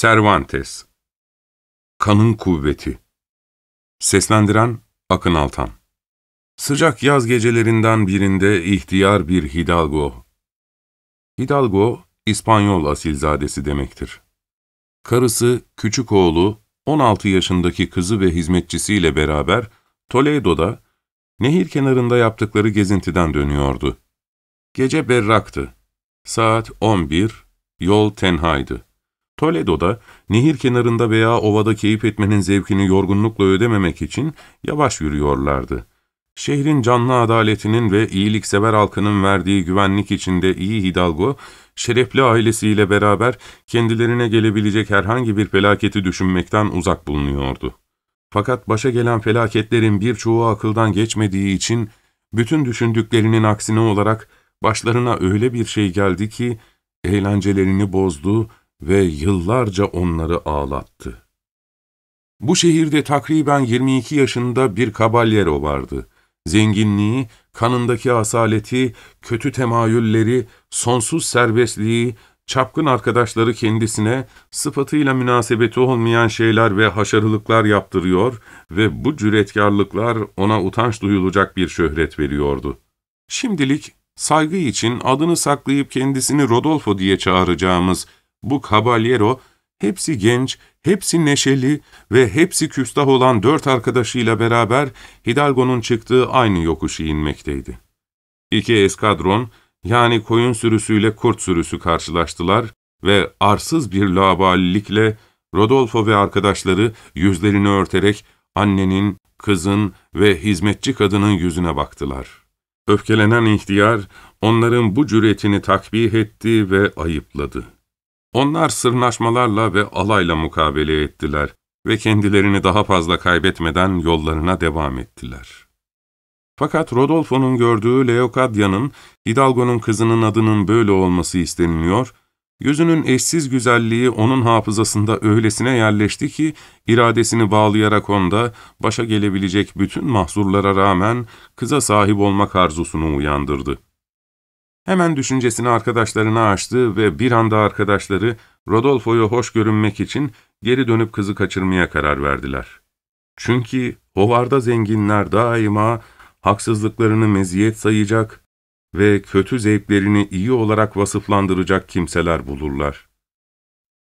Cervantes Kanın Kuvveti Seslendiren Akın Altan Sıcak yaz gecelerinden birinde ihtiyar bir Hidalgo. Hidalgo, İspanyol asilzadesi demektir. Karısı, küçük oğlu, 16 yaşındaki kızı ve hizmetçisiyle beraber Toledo'da, nehir kenarında yaptıkları gezintiden dönüyordu. Gece berraktı. Saat 11, yol tenhaydı. Toledo'da, nehir kenarında veya ovada keyif etmenin zevkini yorgunlukla ödememek için yavaş yürüyorlardı. Şehrin canlı adaletinin ve iyiliksever halkının verdiği güvenlik içinde iyi Hidalgo, şerefli ailesiyle beraber kendilerine gelebilecek herhangi bir felaketi düşünmekten uzak bulunuyordu. Fakat başa gelen felaketlerin birçoğu akıldan geçmediği için, bütün düşündüklerinin aksine olarak başlarına öyle bir şey geldi ki, eğlencelerini bozdu ve yıllarca onları ağlattı. Bu şehirde takriben 22 yaşında bir kabalyero vardı. Zenginliği, kanındaki asaleti, kötü temayülleri, sonsuz serbestliği, çapkın arkadaşları kendisine sıfatıyla münasebeti olmayan şeyler ve haşarılıklar yaptırıyor ve bu cüretkarlıklar ona utanç duyulacak bir şöhret veriyordu. Şimdilik saygı için adını saklayıp kendisini Rodolfo diye çağıracağımız bu kabalyero, hepsi genç, hepsi neşeli ve hepsi küstah olan dört arkadaşıyla beraber Hidalgo'nun çıktığı aynı yokuşu inmekteydi. İki eskadron, yani koyun sürüsüyle kurt sürüsü karşılaştılar ve arsız bir labalilikle Rodolfo ve arkadaşları yüzlerini örterek annenin, kızın ve hizmetçi kadının yüzüne baktılar. Öfkelenen ihtiyar onların bu cüretini takbih etti ve ayıpladı. Onlar sırnaşmalarla ve alayla mukabele ettiler ve kendilerini daha fazla kaybetmeden yollarına devam ettiler. Fakat Rodolfo'nun gördüğü Leocadia'nın Hidalgo'nun kızının adının böyle olması isteniliyor, gözünün eşsiz güzelliği onun hafızasında öylesine yerleşti ki, iradesini bağlayarak onda, başa gelebilecek bütün mahzurlara rağmen kıza sahip olmak arzusunu uyandırdı. Hemen düşüncesini arkadaşlarına açtı ve bir anda arkadaşları Rodolfo'yu hoş görünmek için geri dönüp kızı kaçırmaya karar verdiler. Çünkü hovarda zenginler daima haksızlıklarını meziyet sayacak ve kötü zevklerini iyi olarak vasıflandıracak kimseler bulurlar.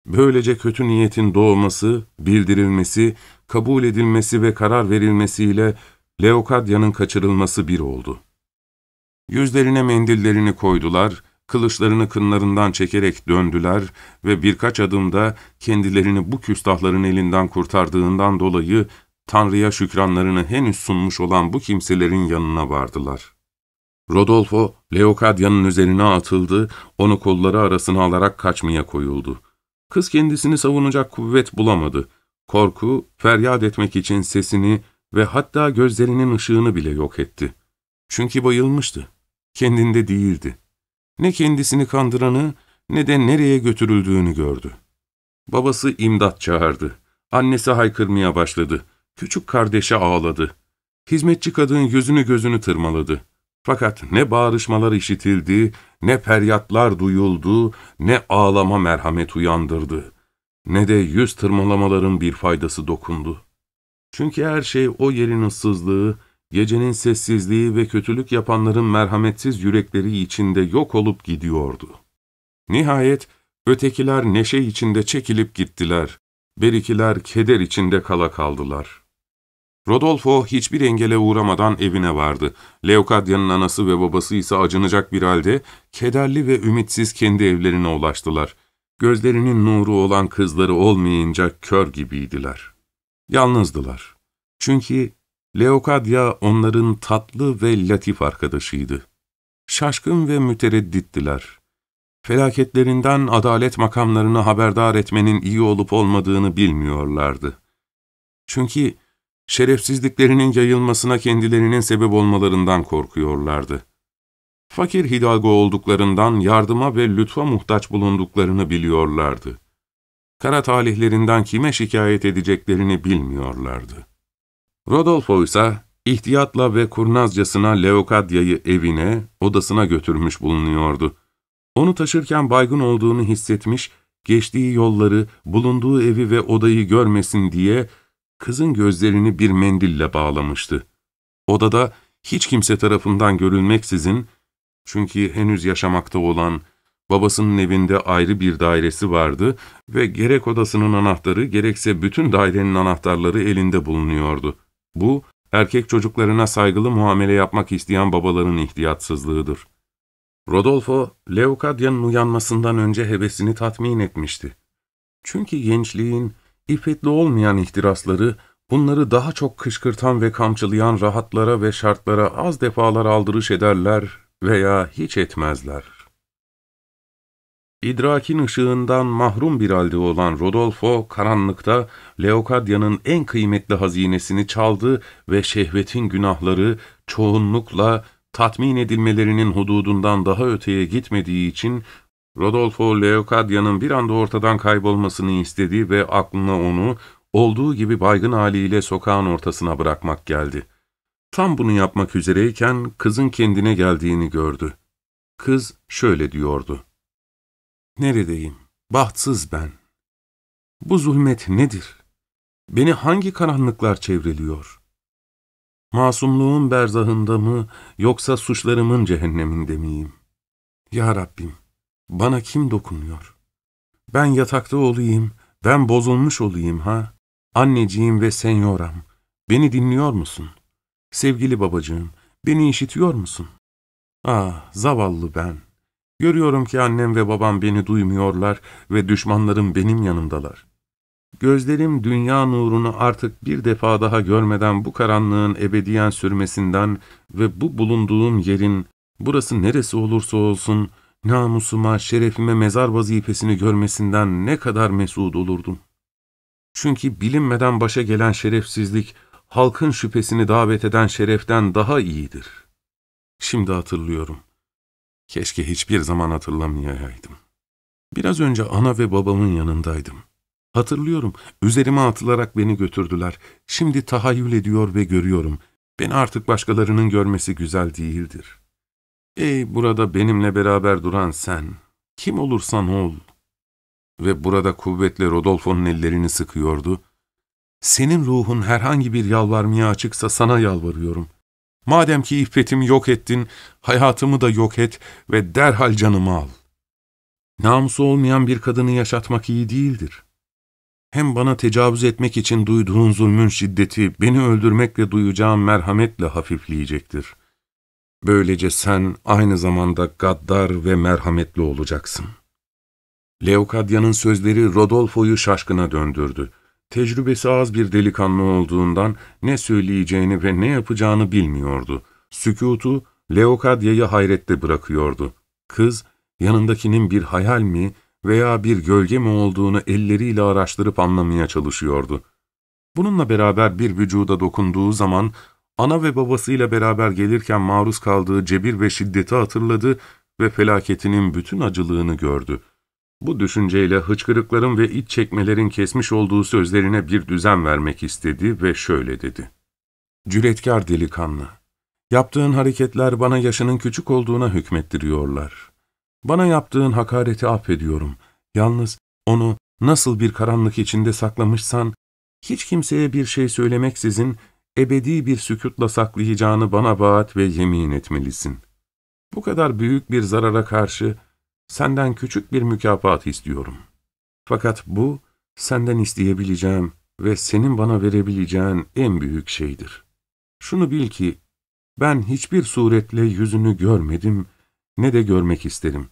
Böylece kötü niyetin doğması, bildirilmesi, kabul edilmesi ve karar verilmesiyle Leokadya'nın kaçırılması bir oldu. Yüzlerine mendillerini koydular, kılıçlarını kınlarından çekerek döndüler ve birkaç adımda kendilerini bu küstahların elinden kurtardığından dolayı Tanrı'ya şükranlarını henüz sunmuş olan bu kimselerin yanına vardılar. Rodolfo, Leokadya'nın üzerine atıldı, onu kolları arasına alarak kaçmaya koyuldu. Kız kendisini savunacak kuvvet bulamadı. Korku, feryat etmek için sesini ve hatta gözlerinin ışığını bile yok etti.'' Çünkü bayılmıştı. Kendinde değildi. Ne kendisini kandıranı ne de nereye götürüldüğünü gördü. Babası imdat çağırdı. Annesi haykırmaya başladı. Küçük kardeşe ağladı. Hizmetçi kadın yüzünü gözünü tırmaladı. Fakat ne bağırışmalar işitildi, ne feryatlar duyuldu, ne ağlama merhamet uyandırdı, ne de yüz tırmalamaların bir faydası dokundu. Çünkü her şey o yerin ıssızlığı, gecenin sessizliği ve kötülük yapanların merhametsiz yürekleri içinde yok olup gidiyordu. Nihayet ötekiler neşe içinde çekilip gittiler, berikiler keder içinde kala kaldılar. Rodolfo hiçbir engele uğramadan evine vardı. Leokadya'nın anası ve babası ise acınacak bir halde kederli ve ümitsiz kendi evlerine ulaştılar. Gözlerinin nuru olan kızları olmayınca kör gibiydiler. Yalnızdılar. Çünkü Leokadya onların tatlı ve latif arkadaşıydı. Şaşkın ve mütereddittiler. Felaketlerinden adalet makamlarını haberdar etmenin iyi olup olmadığını bilmiyorlardı. Çünkü şerefsizliklerinin yayılmasına kendilerinin sebep olmalarından korkuyorlardı. Fakir hidalgo olduklarından yardıma ve lütfa muhtaç bulunduklarını biliyorlardı. Kara talihlerinden kime şikayet edeceklerini bilmiyorlardı. Rodolfo ise ihtiyatla ve kurnazcasına Leokadya'yı evine, odasına götürmüş bulunuyordu. Onu taşırken baygın olduğunu hissetmiş, geçtiği yolları, bulunduğu evi ve odayı görmesin diye kızın gözlerini bir mendille bağlamıştı. Odada hiç kimse tarafından görülmeksizin, çünkü henüz yaşamakta olan babasının evinde ayrı bir dairesi vardı ve gerek odasının anahtarı gerekse bütün dairenin anahtarları elinde bulunuyordu. Bu, erkek çocuklarına saygılı muamele yapmak isteyen babaların ihtiyatsızlığıdır. Rodolfo, Leukadya'nın uyanmasından önce hevesini tatmin etmişti. Çünkü gençliğin, iffetli olmayan ihtirasları, bunları daha çok kışkırtan ve kamçılayan rahatlara ve şartlara az defalar aldırış ederler veya hiç etmezler. İdrakin ışığından mahrum bir halde olan Rodolfo, karanlıkta Leokadya'nın en kıymetli hazinesini çaldı ve şehvetin günahları çoğunlukla tatmin edilmelerinin hududundan daha öteye gitmediği için Rodolfo Leokadya'nın bir anda ortadan kaybolmasını istedi ve aklına onu olduğu gibi baygın haliyle sokağın ortasına bırakmak geldi. Tam bunu yapmak üzereyken kızın kendine geldiğini gördü. Kız şöyle diyordu. Neredeyim? Bahtsız ben. Bu zulmet nedir? Beni hangi karanlıklar çevreliyor? Masumluğun berzahında mı yoksa suçlarımın cehenneminde miyim? Ya Rabbim, bana kim dokunuyor? Ben yatakta olayım, ben bozulmuş olayım ha? Anneciğim ve senyoram, beni dinliyor musun? Sevgili babacığım, beni işitiyor musun? Ah, zavallı ben.'' Görüyorum ki annem ve babam beni duymuyorlar ve düşmanlarım benim yanımdalar. Gözlerim dünya nurunu artık bir defa daha görmeden bu karanlığın ebediyen sürmesinden ve bu bulunduğum yerin, burası neresi olursa olsun, namusuma, şerefime mezar vazifesini görmesinden ne kadar mesut olurdum. Çünkü bilinmeden başa gelen şerefsizlik, halkın şüphesini davet eden şereften daha iyidir. Şimdi hatırlıyorum.'' Keşke hiçbir zaman hatırlamayaydım. Biraz önce ana ve babamın yanındaydım. Hatırlıyorum, üzerime atılarak beni götürdüler. Şimdi tahayyül ediyor ve görüyorum. Ben artık başkalarının görmesi güzel değildir. Ey burada benimle beraber duran sen, kim olursan ol. Ve burada kuvvetle Rodolfo'nun ellerini sıkıyordu. Senin ruhun herhangi bir yalvarmaya açıksa sana yalvarıyorum. Madem ki iffetimi yok ettin, hayatımı da yok et ve derhal canımı al. Namusu olmayan bir kadını yaşatmak iyi değildir. Hem bana tecavüz etmek için duyduğun zulmün şiddeti, beni öldürmekle duyacağın merhametle hafifleyecektir. Böylece sen aynı zamanda gaddar ve merhametli olacaksın. Leukadya'nın sözleri Rodolfo'yu şaşkına döndürdü. Tecrübesi az bir delikanlı olduğundan ne söyleyeceğini ve ne yapacağını bilmiyordu. Sükutu Leokadya'yı hayrette bırakıyordu. Kız, yanındakinin bir hayal mi veya bir gölge mi olduğunu elleriyle araştırıp anlamaya çalışıyordu. Bununla beraber bir vücuda dokunduğu zaman, ana ve babasıyla beraber gelirken maruz kaldığı cebir ve şiddeti hatırladı ve felaketinin bütün acılığını gördü.'' Bu düşünceyle hıçkırıkların ve iç çekmelerin kesmiş olduğu sözlerine bir düzen vermek istedi ve şöyle dedi. Cüretkar delikanlı, yaptığın hareketler bana yaşının küçük olduğuna hükmettiriyorlar. Bana yaptığın hakareti affediyorum. Yalnız onu nasıl bir karanlık içinde saklamışsan, hiç kimseye bir şey söylemeksizin ebedi bir sükutla saklayacağını bana vaat ve yemin etmelisin. Bu kadar büyük bir zarara karşı Senden küçük bir mükafat istiyorum. Fakat bu, senden isteyebileceğim ve senin bana verebileceğin en büyük şeydir. Şunu bil ki, ben hiçbir suretle yüzünü görmedim ne de görmek isterim.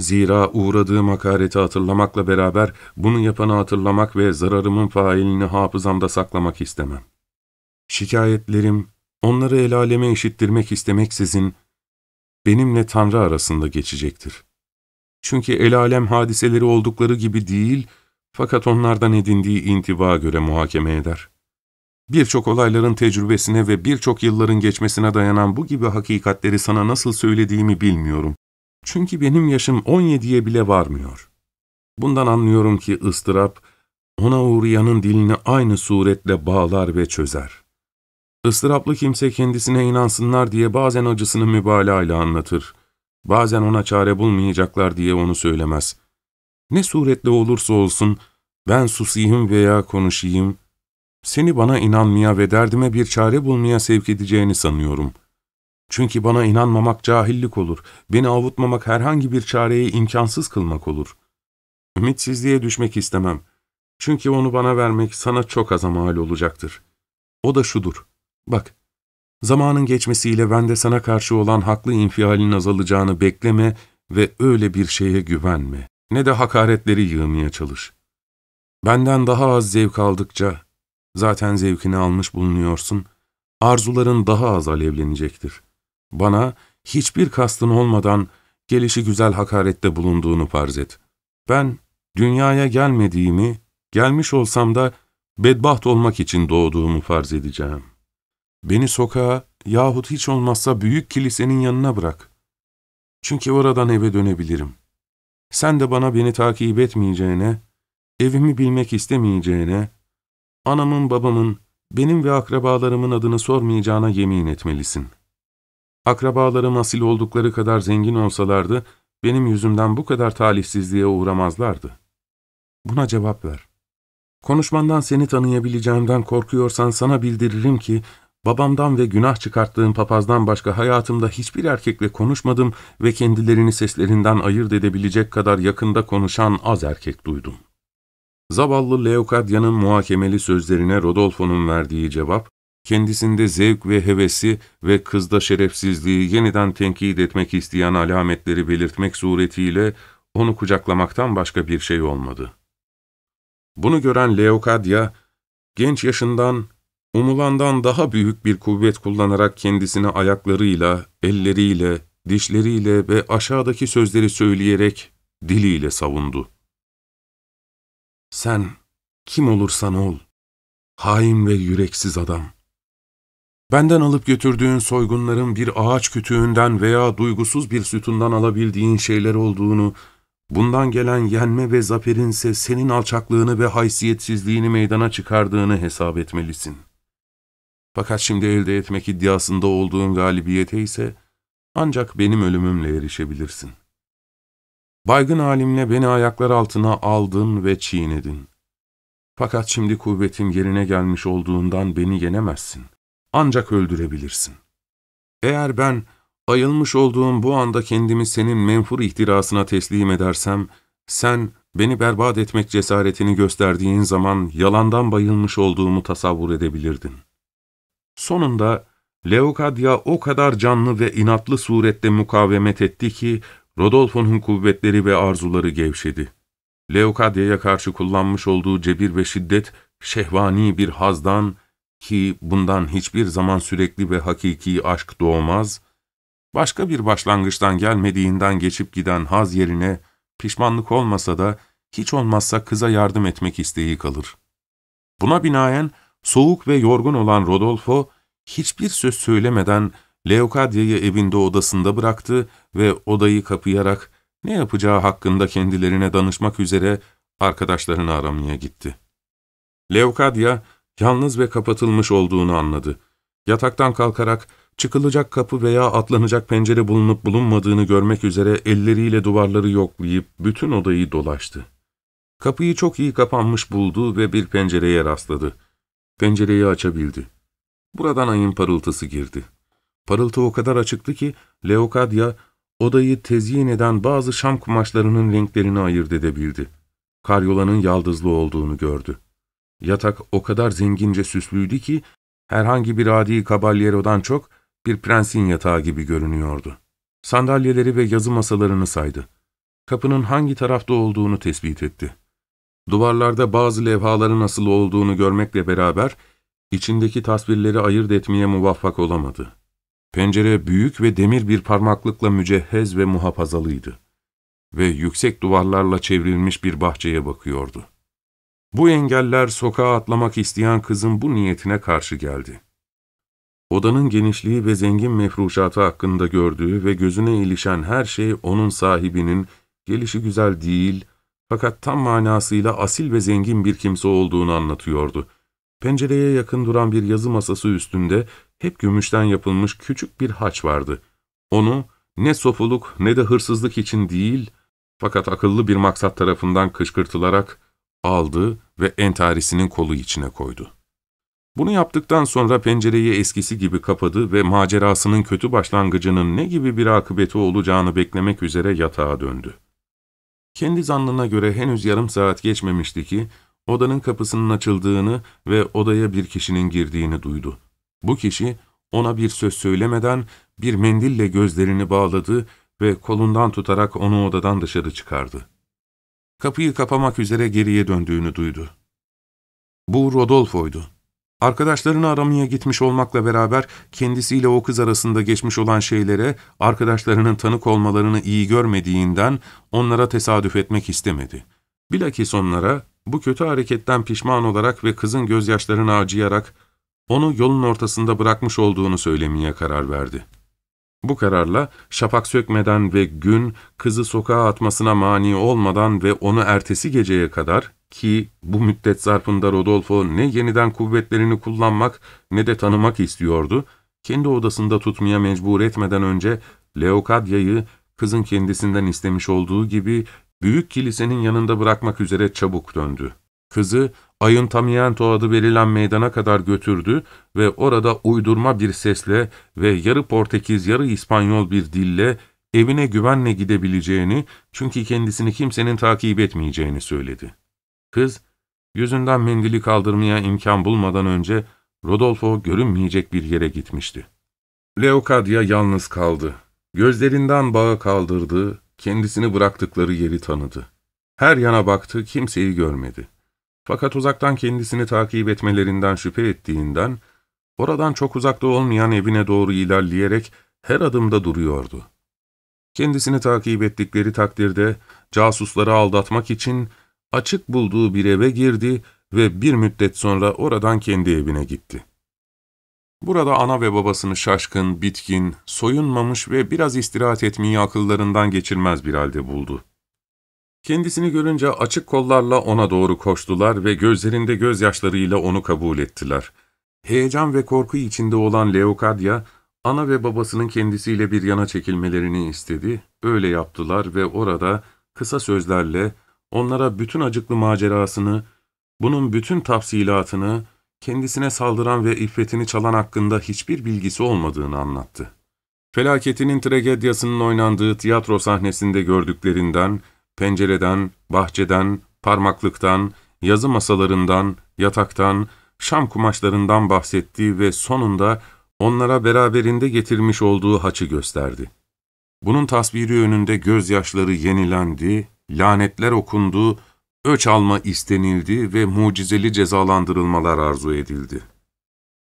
Zira uğradığım hakareti hatırlamakla beraber bunu yapanı hatırlamak ve zararımın failini hafızamda saklamak istemem. Şikayetlerim, onları el aleme işittirmek istemeksizin benimle Tanrı arasında geçecektir.'' Çünkü el alem hadiseleri oldukları gibi değil, fakat onlardan edindiği intiba göre muhakeme eder. Birçok olayların tecrübesine ve birçok yılların geçmesine dayanan bu gibi hakikatleri sana nasıl söylediğimi bilmiyorum. Çünkü benim yaşım 17'ye bile varmıyor. Bundan anlıyorum ki ıstırap, ona uğrayanın dilini aynı suretle bağlar ve çözer. Istıraplı kimse kendisine inansınlar diye bazen acısını mübalağayla anlatır. Bazen ona çare bulmayacaklar diye onu söylemez. Ne suretle olursa olsun ben susayım veya konuşayım, seni bana inanmaya ve derdime bir çare bulmaya sevk edeceğini sanıyorum. Çünkü bana inanmamak cahillik olur, beni avutmamak herhangi bir çareyi imkansız kılmak olur. Ümitsizliğe düşmek istemem. Çünkü onu bana vermek sana çok az mal olacaktır. O da şudur. Bak, Zamanın geçmesiyle ben de sana karşı olan haklı infialin azalacağını bekleme ve öyle bir şeye güvenme. Ne de hakaretleri yığmaya çalış. Benden daha az zevk aldıkça, zaten zevkini almış bulunuyorsun, arzuların daha az alevlenecektir. Bana hiçbir kastın olmadan gelişi güzel hakarette bulunduğunu farz et. Ben dünyaya gelmediğimi, gelmiş olsam da bedbaht olmak için doğduğumu farz edeceğim. Beni sokağa yahut hiç olmazsa büyük kilisenin yanına bırak. Çünkü oradan eve dönebilirim. Sen de bana beni takip etmeyeceğine, evimi bilmek istemeyeceğine, anamın babamın, benim ve akrabalarımın adını sormayacağına yemin etmelisin. Akrabalarım asil oldukları kadar zengin olsalardı, benim yüzümden bu kadar talihsizliğe uğramazlardı. Buna cevap ver. Konuşmandan seni tanıyabileceğimden korkuyorsan sana bildiririm ki Babamdan ve günah çıkarttığım papazdan başka hayatımda hiçbir erkekle konuşmadım ve kendilerini seslerinden ayırt edebilecek kadar yakında konuşan az erkek duydum. Zavallı Leokadya'nın muhakemeli sözlerine Rodolfo'nun verdiği cevap, kendisinde zevk ve hevesi ve kızda şerefsizliği yeniden tenkit etmek isteyen alametleri belirtmek suretiyle onu kucaklamaktan başka bir şey olmadı. Bunu gören Leokadya, genç yaşından Umulandan daha büyük bir kuvvet kullanarak kendisine ayaklarıyla, elleriyle, dişleriyle ve aşağıdaki sözleri söyleyerek diliyle savundu. Sen kim olursan ol, hain ve yüreksiz adam. Benden alıp götürdüğün soygunların bir ağaç kütüğünden veya duygusuz bir sütundan alabildiğin şeyler olduğunu, bundan gelen yenme ve zaferinse senin alçaklığını ve haysiyetsizliğini meydana çıkardığını hesap etmelisin.'' Fakat şimdi elde etmek iddiasında olduğun galibiyete ise ancak benim ölümümle erişebilirsin. Baygın halimle beni ayaklar altına aldın ve çiğnedin. Fakat şimdi kuvvetin yerine gelmiş olduğundan beni yenemezsin. Ancak öldürebilirsin. Eğer ben ayılmış olduğum bu anda kendimi senin menfur ihtirasına teslim edersem, sen beni berbat etmek cesaretini gösterdiğin zaman yalandan bayılmış olduğumu tasavvur edebilirdin.'' Sonunda Leokadya o kadar canlı ve inatlı surette mukavemet etti ki Rodolfo'nun kuvvetleri ve arzuları gevşedi. Leokadya'ya karşı kullanmış olduğu cebir ve şiddet şehvani bir hazdan ki bundan hiçbir zaman sürekli ve hakiki aşk doğmaz, başka bir başlangıçtan gelmediğinden geçip giden haz yerine pişmanlık olmasa da hiç olmazsa kıza yardım etmek isteği kalır. Buna binaen Soğuk ve yorgun olan Rodolfo, hiçbir söz söylemeden Leokadya'yı evinde odasında bıraktı ve odayı kapayarak ne yapacağı hakkında kendilerine danışmak üzere arkadaşlarını aramaya gitti. Leokadya, yalnız ve kapatılmış olduğunu anladı. Yataktan kalkarak çıkılacak kapı veya atlanacak pencere bulunup bulunmadığını görmek üzere elleriyle duvarları yoklayıp bütün odayı dolaştı. Kapıyı çok iyi kapanmış buldu ve bir pencereye rastladı. Pencereyi açabildi. Buradan ayın parıltısı girdi. Parıltı o kadar açıktı ki Leokadya odayı tezyin eden bazı şam kumaşlarının renklerini ayırt edebildi. Karyolanın yaldızlı olduğunu gördü. Yatak o kadar zengince süslüydü ki herhangi bir adi kabalyerodan çok bir prensin yatağı gibi görünüyordu. Sandalyeleri ve yazı masalarını saydı. Kapının hangi tarafta olduğunu tespit etti. Duvarlarda bazı levhaların nasıl olduğunu görmekle beraber içindeki tasvirleri ayırt etmeye muvaffak olamadı. Pencere büyük ve demir bir parmaklıkla mücehhez ve muhafazalıydı ve yüksek duvarlarla çevrilmiş bir bahçeye bakıyordu. Bu engeller sokağa atlamak isteyen kızın bu niyetine karşı geldi. Odanın genişliği ve zengin mefruşatı hakkında gördüğü ve gözüne ilişen her şey onun sahibinin gelişi güzel değil, fakat tam manasıyla asil ve zengin bir kimse olduğunu anlatıyordu. Pencereye yakın duran bir yazı masası üstünde hep gümüşten yapılmış küçük bir haç vardı. Onu ne sofuluk ne de hırsızlık için değil, fakat akıllı bir maksat tarafından kışkırtılarak aldı ve entarisinin kolu içine koydu. Bunu yaptıktan sonra pencereyi eskisi gibi kapadı ve macerasının kötü başlangıcının ne gibi bir akıbeti olacağını beklemek üzere yatağa döndü. Kendi zannına göre henüz yarım saat geçmemişti ki, odanın kapısının açıldığını ve odaya bir kişinin girdiğini duydu. Bu kişi ona bir söz söylemeden bir mendille gözlerini bağladı ve kolundan tutarak onu odadan dışarı çıkardı. Kapıyı kapamak üzere geriye döndüğünü duydu. Bu Rodolfo'ydu. Arkadaşlarını aramaya gitmiş olmakla beraber kendisiyle o kız arasında geçmiş olan şeylere arkadaşlarının tanık olmalarını iyi görmediğinden onlara tesadüf etmek istemedi. Bilakis onlara bu kötü hareketten pişman olarak ve kızın gözyaşlarını acıyarak onu yolun ortasında bırakmış olduğunu söylemeye karar verdi. Bu kararla şapak sökmeden ve gün kızı sokağa atmasına mani olmadan ve onu ertesi geceye kadar ki bu müddet zarfında Rodolfo ne yeniden kuvvetlerini kullanmak ne de tanımak istiyordu. Kendi odasında tutmaya mecbur etmeden önce Leokadya'yı kızın kendisinden istemiş olduğu gibi büyük kilisenin yanında bırakmak üzere çabuk döndü. Kızı ayın Ayuntamiento adı verilen meydana kadar götürdü ve orada uydurma bir sesle ve yarı Portekiz yarı İspanyol bir dille evine güvenle gidebileceğini çünkü kendisini kimsenin takip etmeyeceğini söyledi. Kız, yüzünden mendili kaldırmaya imkan bulmadan önce Rodolfo görünmeyecek bir yere gitmişti. Leocadia yalnız kaldı. Gözlerinden bağı kaldırdı, kendisini bıraktıkları yeri tanıdı. Her yana baktı, kimseyi görmedi. Fakat uzaktan kendisini takip etmelerinden şüphe ettiğinden, oradan çok uzakta olmayan evine doğru ilerleyerek her adımda duruyordu. Kendisini takip ettikleri takdirde casusları aldatmak için açık bulduğu bir eve girdi ve bir müddet sonra oradan kendi evine gitti. Burada ana ve babasını şaşkın, bitkin, soyunmamış ve biraz istirahat etmeyi akıllarından geçirmez bir halde buldu. Kendisini görünce açık kollarla ona doğru koştular ve gözlerinde gözyaşlarıyla onu kabul ettiler. Heyecan ve korku içinde olan Leokadya, ana ve babasının kendisiyle bir yana çekilmelerini istedi, öyle yaptılar ve orada kısa sözlerle onlara bütün acıklı macerasını, bunun bütün tafsilatını, kendisine saldıran ve iffetini çalan hakkında hiçbir bilgisi olmadığını anlattı. Felaketinin tragedyasının oynandığı tiyatro sahnesinde gördüklerinden, pencereden, bahçeden, parmaklıktan, yazı masalarından, yataktan, şam kumaşlarından bahsetti ve sonunda onlara beraberinde getirmiş olduğu haçı gösterdi. Bunun tasviri önünde gözyaşları yenilendi lanetler okundu, öç alma istenildi ve mucizeli cezalandırılmalar arzu edildi.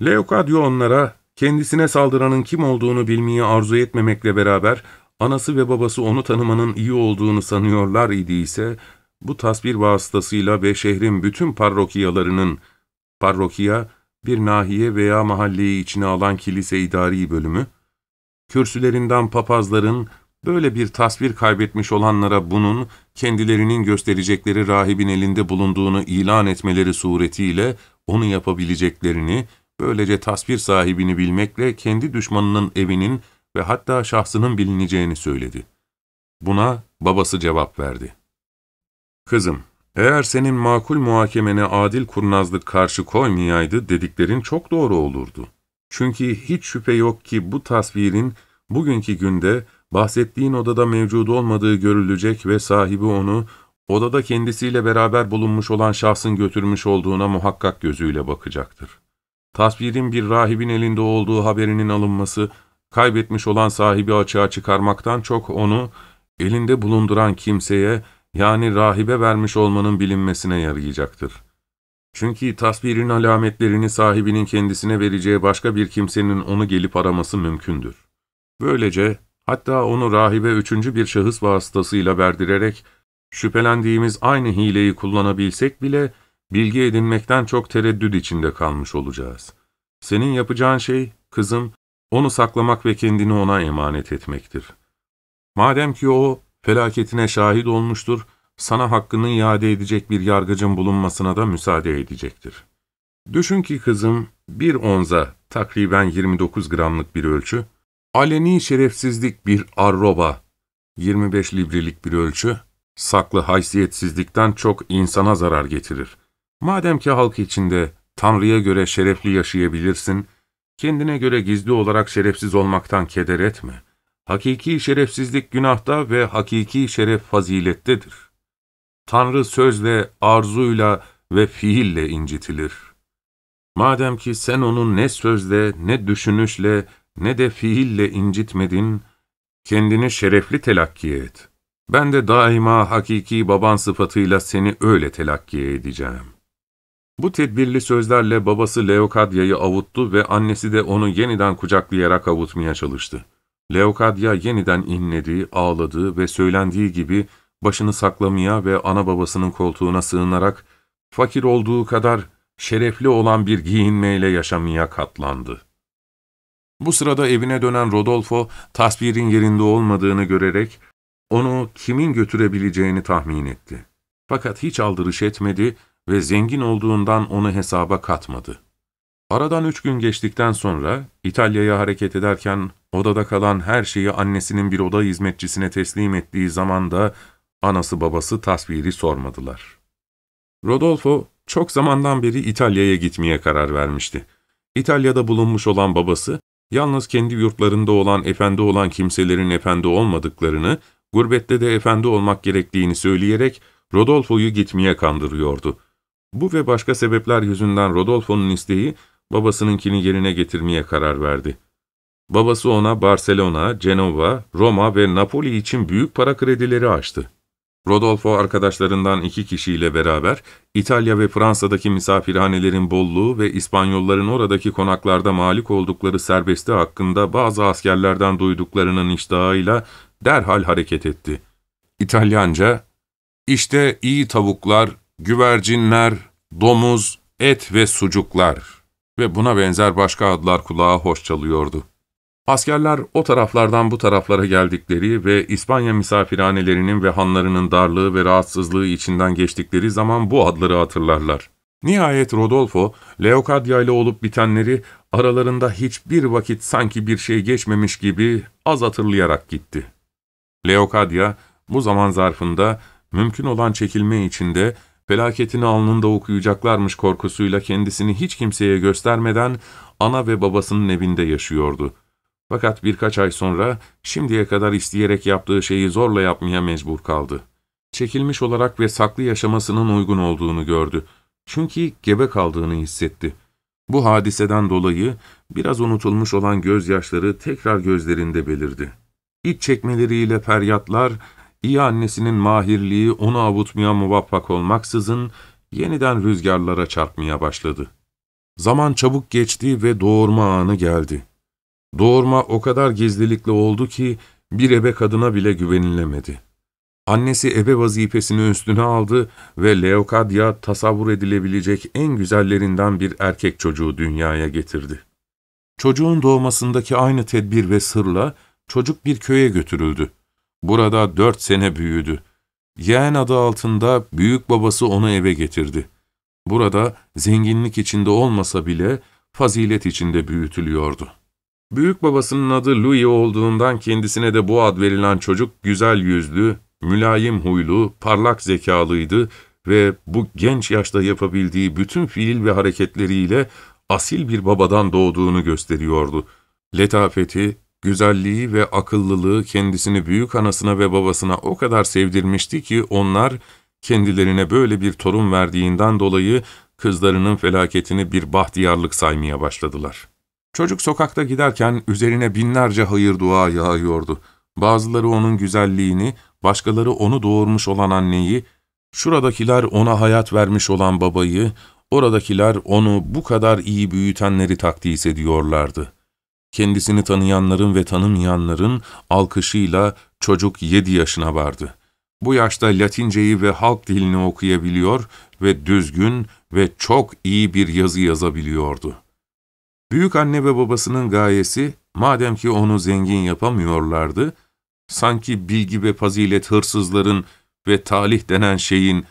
Leokadyo onlara, kendisine saldıranın kim olduğunu bilmeyi arzu etmemekle beraber, anası ve babası onu tanımanın iyi olduğunu sanıyorlar idiyse, bu tasvir vasıtasıyla ve şehrin bütün parrokiyalarının, parrokiya, bir nahiye veya mahalleyi içine alan kilise idari bölümü, kürsülerinden papazların, Böyle bir tasvir kaybetmiş olanlara bunun, kendilerinin gösterecekleri rahibin elinde bulunduğunu ilan etmeleri suretiyle onu yapabileceklerini, böylece tasvir sahibini bilmekle kendi düşmanının evinin ve hatta şahsının bilineceğini söyledi. Buna babası cevap verdi. ''Kızım, eğer senin makul muhakemene adil kurnazlık karşı koymayaydı dediklerin çok doğru olurdu. Çünkü hiç şüphe yok ki bu tasvirin bugünkü günde bahsettiğin odada mevcut olmadığı görülecek ve sahibi onu, odada kendisiyle beraber bulunmuş olan şahsın götürmüş olduğuna muhakkak gözüyle bakacaktır. Tasvirin bir rahibin elinde olduğu haberinin alınması, kaybetmiş olan sahibi açığa çıkarmaktan çok onu, elinde bulunduran kimseye, yani rahibe vermiş olmanın bilinmesine yarayacaktır. Çünkü tasvirin alametlerini sahibinin kendisine vereceği başka bir kimsenin onu gelip araması mümkündür. Böylece Hatta onu rahibe üçüncü bir şahıs vasıtasıyla verdirerek, şüphelendiğimiz aynı hileyi kullanabilsek bile, bilgi edinmekten çok tereddüt içinde kalmış olacağız. Senin yapacağın şey, kızım, onu saklamak ve kendini ona emanet etmektir. Madem ki o, felaketine şahit olmuştur, sana hakkını iade edecek bir yargıcın bulunmasına da müsaade edecektir. Düşün ki kızım, bir onza, takriben 29 gramlık bir ölçü, Aleni şerefsizlik bir arroba, 25 librilik bir ölçü, saklı haysiyetsizlikten çok insana zarar getirir. Madem ki halk içinde Tanrı'ya göre şerefli yaşayabilirsin, kendine göre gizli olarak şerefsiz olmaktan keder etme. Hakiki şerefsizlik günahta ve hakiki şeref fazilettedir. Tanrı sözle, arzuyla ve fiille incitilir. Madem ki sen onu ne sözle, ne düşünüşle, ne de fiille incitmedin, kendini şerefli telakki et. Ben de daima hakiki baban sıfatıyla seni öyle telakki edeceğim. Bu tedbirli sözlerle babası Leokadya'yı avuttu ve annesi de onu yeniden kucaklayarak avutmaya çalıştı. Leokadya yeniden inledi, ağladı ve söylendiği gibi başını saklamaya ve ana babasının koltuğuna sığınarak fakir olduğu kadar şerefli olan bir giyinmeyle yaşamaya katlandı. Bu sırada evine dönen Rodolfo, tasvirin yerinde olmadığını görerek onu kimin götürebileceğini tahmin etti. Fakat hiç aldırış etmedi ve zengin olduğundan onu hesaba katmadı. Aradan üç gün geçtikten sonra İtalya'ya hareket ederken odada kalan her şeyi annesinin bir oda hizmetçisine teslim ettiği zaman da anası babası tasviri sormadılar. Rodolfo çok zamandan beri İtalya'ya gitmeye karar vermişti. İtalya'da bulunmuş olan babası yalnız kendi yurtlarında olan efendi olan kimselerin efendi olmadıklarını, gurbette de efendi olmak gerektiğini söyleyerek Rodolfo'yu gitmeye kandırıyordu. Bu ve başka sebepler yüzünden Rodolfo'nun isteği babasınınkini yerine getirmeye karar verdi. Babası ona Barcelona, Cenova, Roma ve Napoli için büyük para kredileri açtı. Rodolfo arkadaşlarından iki kişiyle beraber İtalya ve Fransa'daki misafirhanelerin bolluğu ve İspanyolların oradaki konaklarda malik oldukları serbesti hakkında bazı askerlerden duyduklarının iştahıyla derhal hareket etti. İtalyanca, işte iyi tavuklar, güvercinler, domuz, et ve sucuklar.'' ve buna benzer başka adlar kulağa hoş çalıyordu. Askerler o taraflardan bu taraflara geldikleri ve İspanya misafirhanelerinin ve hanlarının darlığı ve rahatsızlığı içinden geçtikleri zaman bu adları hatırlarlar. Nihayet Rodolfo, Leocadia ile olup bitenleri aralarında hiçbir vakit sanki bir şey geçmemiş gibi az hatırlayarak gitti. Leocadia bu zaman zarfında mümkün olan çekilme içinde felaketini alnında okuyacaklarmış korkusuyla kendisini hiç kimseye göstermeden ana ve babasının evinde yaşıyordu.'' Fakat birkaç ay sonra şimdiye kadar isteyerek yaptığı şeyi zorla yapmaya mecbur kaldı. Çekilmiş olarak ve saklı yaşamasının uygun olduğunu gördü. Çünkü gebe kaldığını hissetti. Bu hadiseden dolayı biraz unutulmuş olan gözyaşları tekrar gözlerinde belirdi. İç çekmeleriyle feryatlar, iyi annesinin mahirliği onu avutmaya muvaffak olmaksızın yeniden rüzgarlara çarpmaya başladı. Zaman çabuk geçti ve doğurma anı geldi. Doğurma o kadar gizlilikle oldu ki bir ebe kadına bile güvenilemedi. Annesi ebe vazifesini üstüne aldı ve Leokadya tasavvur edilebilecek en güzellerinden bir erkek çocuğu dünyaya getirdi. Çocuğun doğmasındaki aynı tedbir ve sırla çocuk bir köye götürüldü. Burada dört sene büyüdü. Yeğen adı altında büyük babası onu eve getirdi. Burada zenginlik içinde olmasa bile fazilet içinde büyütülüyordu.'' Büyük babasının adı Louis olduğundan kendisine de bu ad verilen çocuk güzel yüzlü, mülayim huylu, parlak zekalıydı ve bu genç yaşta yapabildiği bütün fiil ve hareketleriyle asil bir babadan doğduğunu gösteriyordu. Letafeti, güzelliği ve akıllılığı kendisini büyük anasına ve babasına o kadar sevdirmişti ki onlar kendilerine böyle bir torun verdiğinden dolayı kızlarının felaketini bir bahtiyarlık saymaya başladılar.'' Çocuk sokakta giderken üzerine binlerce hayır dua yağıyordu. Bazıları onun güzelliğini, başkaları onu doğurmuş olan anneyi, şuradakiler ona hayat vermiş olan babayı, oradakiler onu bu kadar iyi büyütenleri takdis ediyorlardı. Kendisini tanıyanların ve tanımayanların alkışıyla çocuk yedi yaşına vardı. Bu yaşta Latinceyi ve halk dilini okuyabiliyor ve düzgün ve çok iyi bir yazı yazabiliyordu. Büyük anne ve babasının gayesi, madem ki onu zengin yapamıyorlardı, sanki bilgi ve fazilet hırsızların ve talih denen şeyin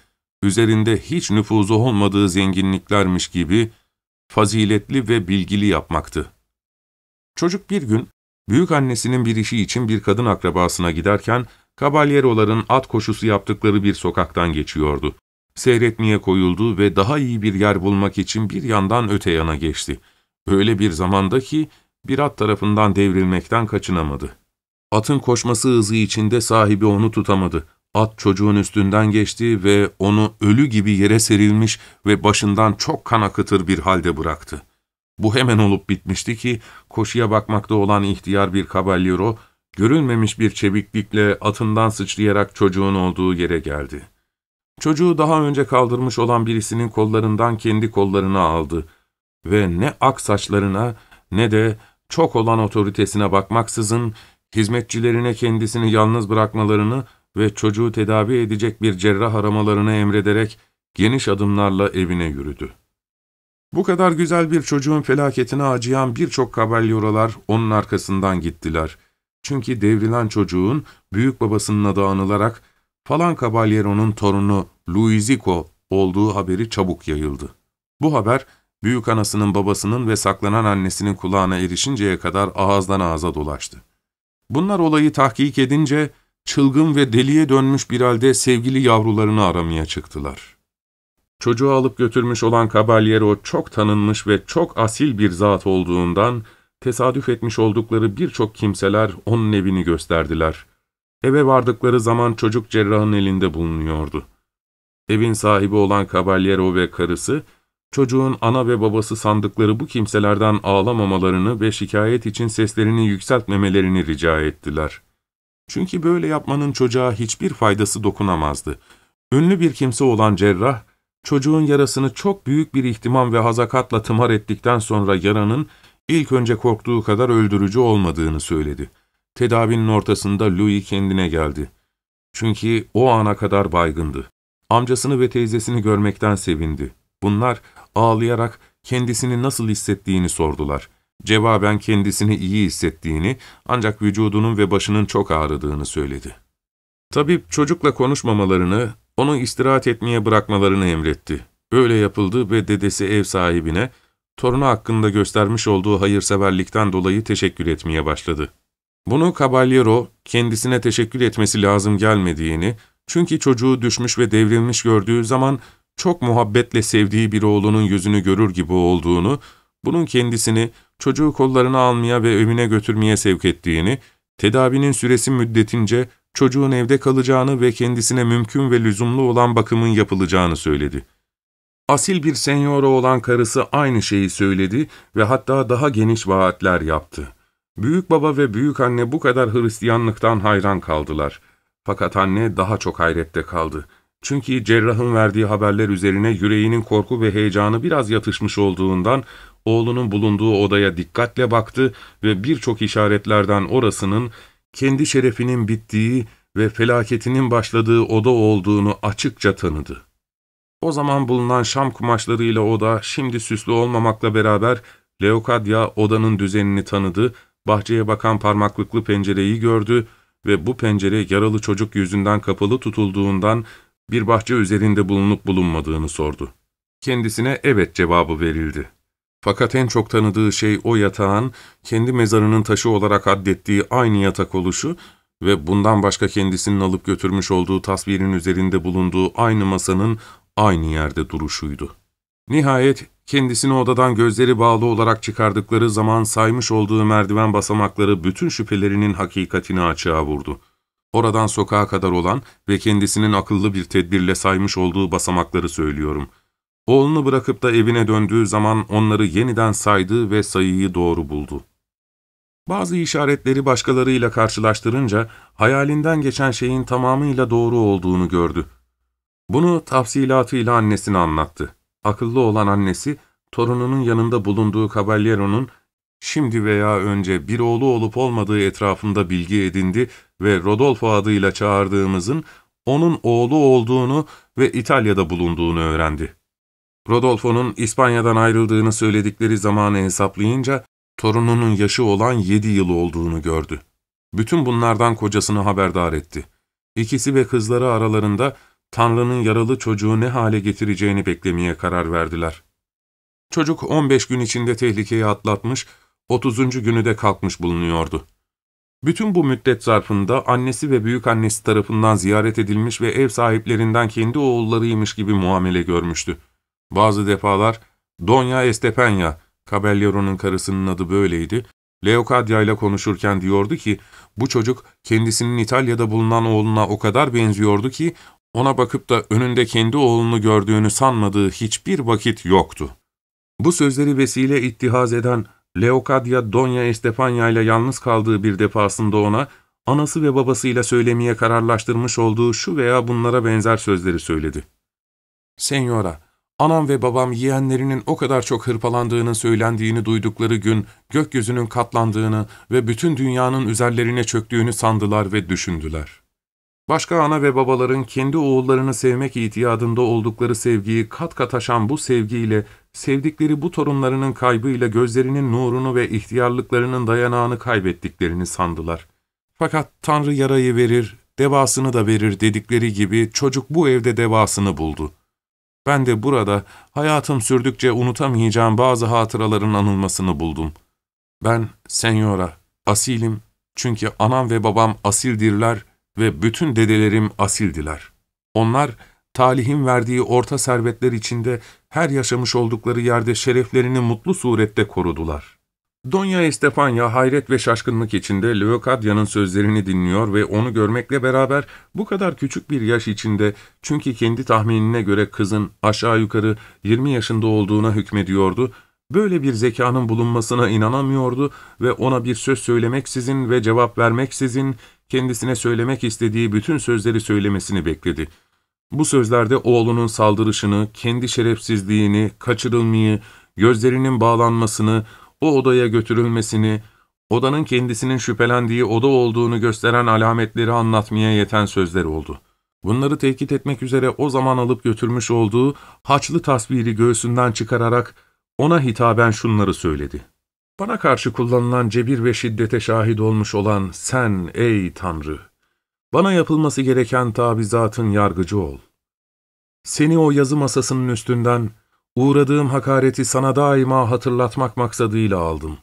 üzerinde hiç nüfuzu olmadığı zenginliklermiş gibi faziletli ve bilgili yapmaktı. Çocuk bir gün, büyük annesinin bir işi için bir kadın akrabasına giderken, kabalyeroların at koşusu yaptıkları bir sokaktan geçiyordu. Seyretmeye koyuldu ve daha iyi bir yer bulmak için bir yandan öte yana geçti.'' Böyle bir zamanda ki bir at tarafından devrilmekten kaçınamadı. Atın koşması hızı içinde sahibi onu tutamadı. At çocuğun üstünden geçti ve onu ölü gibi yere serilmiş ve başından çok kan akıtır bir halde bıraktı. Bu hemen olup bitmişti ki koşuya bakmakta olan ihtiyar bir kabalyero, görülmemiş bir çeviklikle atından sıçrayarak çocuğun olduğu yere geldi. Çocuğu daha önce kaldırmış olan birisinin kollarından kendi kollarına aldı.'' ve ne ak saçlarına ne de çok olan otoritesine bakmaksızın hizmetçilerine kendisini yalnız bırakmalarını ve çocuğu tedavi edecek bir cerrah aramalarını emrederek geniş adımlarla evine yürüdü. Bu kadar güzel bir çocuğun felaketine acıyan birçok kabalyoralar onun arkasından gittiler. Çünkü devrilen çocuğun büyük babasının adı anılarak falan kabalyeronun torunu Luizico olduğu haberi çabuk yayıldı. Bu haber büyük anasının babasının ve saklanan annesinin kulağına erişinceye kadar ağızdan ağza dolaştı. Bunlar olayı tahkik edince çılgın ve deliye dönmüş bir halde sevgili yavrularını aramaya çıktılar. Çocuğu alıp götürmüş olan Caballero çok tanınmış ve çok asil bir zat olduğundan tesadüf etmiş oldukları birçok kimseler onun evini gösterdiler. Eve vardıkları zaman çocuk cerrahın elinde bulunuyordu. Evin sahibi olan Caballero ve karısı, Çocuğun ana ve babası sandıkları bu kimselerden ağlamamalarını ve şikayet için seslerini yükseltmemelerini rica ettiler. Çünkü böyle yapmanın çocuğa hiçbir faydası dokunamazdı. Ünlü bir kimse olan cerrah, çocuğun yarasını çok büyük bir ihtimam ve hazakatla tımar ettikten sonra yaranın ilk önce korktuğu kadar öldürücü olmadığını söyledi. Tedavinin ortasında Louis kendine geldi. Çünkü o ana kadar baygındı. Amcasını ve teyzesini görmekten sevindi. Bunlar ağlayarak kendisini nasıl hissettiğini sordular. Cevaben kendisini iyi hissettiğini ancak vücudunun ve başının çok ağrıdığını söyledi. Tabip çocukla konuşmamalarını, onu istirahat etmeye bırakmalarını emretti. Öyle yapıldı ve dedesi ev sahibine, torunu hakkında göstermiş olduğu hayırseverlikten dolayı teşekkür etmeye başladı. Bunu Caballero kendisine teşekkür etmesi lazım gelmediğini, çünkü çocuğu düşmüş ve devrilmiş gördüğü zaman çok muhabbetle sevdiği bir oğlunun yüzünü görür gibi olduğunu, bunun kendisini çocuğu kollarına almaya ve evine götürmeye sevk ettiğini, tedavinin süresi müddetince çocuğun evde kalacağını ve kendisine mümkün ve lüzumlu olan bakımın yapılacağını söyledi. Asil bir senyora olan karısı aynı şeyi söyledi ve hatta daha geniş vaatler yaptı. Büyük baba ve büyük anne bu kadar Hristiyanlıktan hayran kaldılar. Fakat anne daha çok hayrette kaldı.'' Çünkü cerrahın verdiği haberler üzerine yüreğinin korku ve heyecanı biraz yatışmış olduğundan oğlunun bulunduğu odaya dikkatle baktı ve birçok işaretlerden orasının kendi şerefinin bittiği ve felaketinin başladığı oda olduğunu açıkça tanıdı. O zaman bulunan şam kumaşlarıyla oda şimdi süslü olmamakla beraber Leokadya odanın düzenini tanıdı, bahçeye bakan parmaklıklı pencereyi gördü ve bu pencere yaralı çocuk yüzünden kapalı tutulduğundan bir bahçe üzerinde bulunup bulunmadığını sordu. Kendisine evet cevabı verildi. Fakat en çok tanıdığı şey o yatağın, kendi mezarının taşı olarak addettiği aynı yatak oluşu ve bundan başka kendisinin alıp götürmüş olduğu tasvirin üzerinde bulunduğu aynı masanın aynı yerde duruşuydu. Nihayet kendisini odadan gözleri bağlı olarak çıkardıkları zaman saymış olduğu merdiven basamakları bütün şüphelerinin hakikatini açığa vurdu. Oradan sokağa kadar olan ve kendisinin akıllı bir tedbirle saymış olduğu basamakları söylüyorum. Oğlunu bırakıp da evine döndüğü zaman onları yeniden saydı ve sayıyı doğru buldu. Bazı işaretleri başkalarıyla karşılaştırınca hayalinden geçen şeyin tamamıyla doğru olduğunu gördü. Bunu tafsilatıyla annesine anlattı. Akıllı olan annesi, torununun yanında bulunduğu Caballero'nun şimdi veya önce bir oğlu olup olmadığı etrafında bilgi edindi ve Rodolfo adıyla çağırdığımızın onun oğlu olduğunu ve İtalya'da bulunduğunu öğrendi. Rodolfo'nun İspanya'dan ayrıldığını söyledikleri zamanı hesaplayınca torununun yaşı olan yedi yıl olduğunu gördü. Bütün bunlardan kocasını haberdar etti. İkisi ve kızları aralarında Tanrı'nın yaralı çocuğu ne hale getireceğini beklemeye karar verdiler. Çocuk 15 gün içinde tehlikeyi atlatmış 30. günü de kalkmış bulunuyordu. Bütün bu müddet zarfında annesi ve büyükannesi tarafından ziyaret edilmiş ve ev sahiplerinden kendi oğullarıymış gibi muamele görmüştü. Bazı defalar Donya Estepenya, Caballero'nun karısının adı böyleydi, Leocadia ile konuşurken diyordu ki, bu çocuk kendisinin İtalya'da bulunan oğluna o kadar benziyordu ki, ona bakıp da önünde kendi oğlunu gördüğünü sanmadığı hiçbir vakit yoktu. Bu sözleri vesile ittihaz eden Leokadya, Donya Estefanya ile yalnız kaldığı bir defasında ona, anası ve babasıyla söylemeye kararlaştırmış olduğu şu veya bunlara benzer sözleri söyledi. ''Senyora, anam ve babam yeğenlerinin o kadar çok hırpalandığını söylendiğini duydukları gün, gökyüzünün katlandığını ve bütün dünyanın üzerlerine çöktüğünü sandılar ve düşündüler.'' Başka ana ve babaların kendi oğullarını sevmek ihtiyadında oldukları sevgiyi kat kat aşan bu sevgiyle sevdikleri bu torunlarının kaybıyla gözlerinin nurunu ve ihtiyarlıklarının dayanağını kaybettiklerini sandılar. Fakat Tanrı yarayı verir, devasını da verir dedikleri gibi çocuk bu evde devasını buldu. Ben de burada hayatım sürdükçe unutamayacağım bazı hatıraların anılmasını buldum. Ben senyora, asilim çünkü anam ve babam asildirler ve bütün dedelerim asildiler. Onlar talihim verdiği orta servetler içinde her yaşamış oldukları yerde şereflerini mutlu surette korudular. Donya Estefanya hayret ve şaşkınlık içinde Leokadya'nın sözlerini dinliyor ve onu görmekle beraber bu kadar küçük bir yaş içinde çünkü kendi tahminine göre kızın aşağı yukarı 20 yaşında olduğuna hükmediyordu, böyle bir zekanın bulunmasına inanamıyordu ve ona bir söz söylemeksizin ve cevap vermeksizin kendisine söylemek istediği bütün sözleri söylemesini bekledi.'' Bu sözlerde oğlunun saldırışını, kendi şerefsizliğini, kaçırılmayı, gözlerinin bağlanmasını, o odaya götürülmesini, odanın kendisinin şüphelendiği oda olduğunu gösteren alametleri anlatmaya yeten sözler oldu. Bunları tehdit etmek üzere o zaman alıp götürmüş olduğu haçlı tasviri göğsünden çıkararak ona hitaben şunları söyledi. Bana karşı kullanılan cebir ve şiddete şahit olmuş olan sen ey Tanrı! Bana yapılması gereken tabizatın yargıcı ol. Seni o yazı masasının üstünden, uğradığım hakareti sana daima hatırlatmak maksadıyla aldım.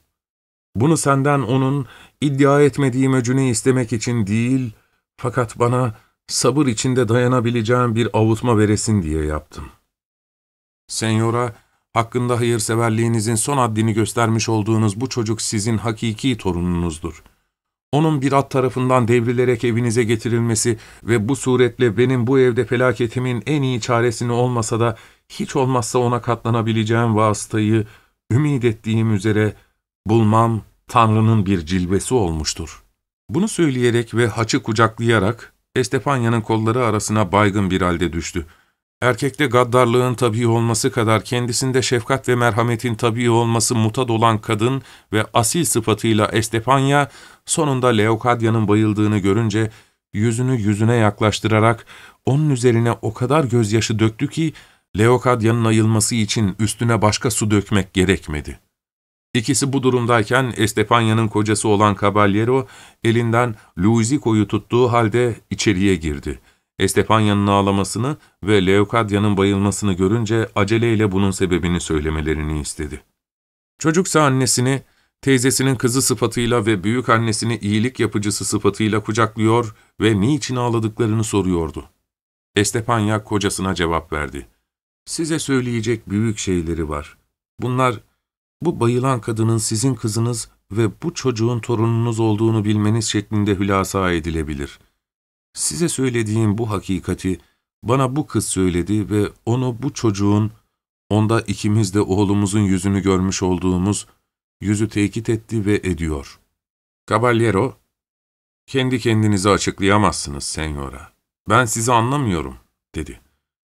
Bunu senden onun, iddia etmediğim öcünü istemek için değil, fakat bana sabır içinde dayanabileceğim bir avutma veresin diye yaptım. Senyora, hakkında hayırseverliğinizin son haddini göstermiş olduğunuz bu çocuk sizin hakiki torununuzdur.'' Onun bir at tarafından devrilerek evinize getirilmesi ve bu suretle benim bu evde felaketimin en iyi çaresini olmasa da hiç olmazsa ona katlanabileceğim vasıtayı ümit ettiğim üzere bulmam Tanrı'nın bir cilvesi olmuştur. Bunu söyleyerek ve haçı kucaklayarak Estefanya'nın kolları arasına baygın bir halde düştü. Erkekte gaddarlığın tabii olması kadar kendisinde şefkat ve merhametin tabii olması mutat olan kadın ve asil sıfatıyla Estefanya, Sonunda Leokadya'nın bayıldığını görünce yüzünü yüzüne yaklaştırarak onun üzerine o kadar gözyaşı döktü ki Leokadya'nın ayılması için üstüne başka su dökmek gerekmedi. İkisi bu durumdayken Estefanya'nın kocası olan Caballero elinden Luizico'yu tuttuğu halde içeriye girdi. Estefanya'nın ağlamasını ve Leokadya'nın bayılmasını görünce aceleyle bunun sebebini söylemelerini istedi. Çocuksa annesini teyzesinin kızı sıfatıyla ve büyük annesini iyilik yapıcısı sıfatıyla kucaklıyor ve niçin ağladıklarını soruyordu. Estepanya kocasına cevap verdi. ''Size söyleyecek büyük şeyleri var. Bunlar, bu bayılan kadının sizin kızınız ve bu çocuğun torununuz olduğunu bilmeniz şeklinde hülasa edilebilir. Size söylediğim bu hakikati, bana bu kız söyledi ve onu bu çocuğun, onda ikimiz de oğlumuzun yüzünü görmüş olduğumuz, yüzü tekit etti ve ediyor. Caballero, kendi kendinizi açıklayamazsınız senyora. Ben sizi anlamıyorum, dedi.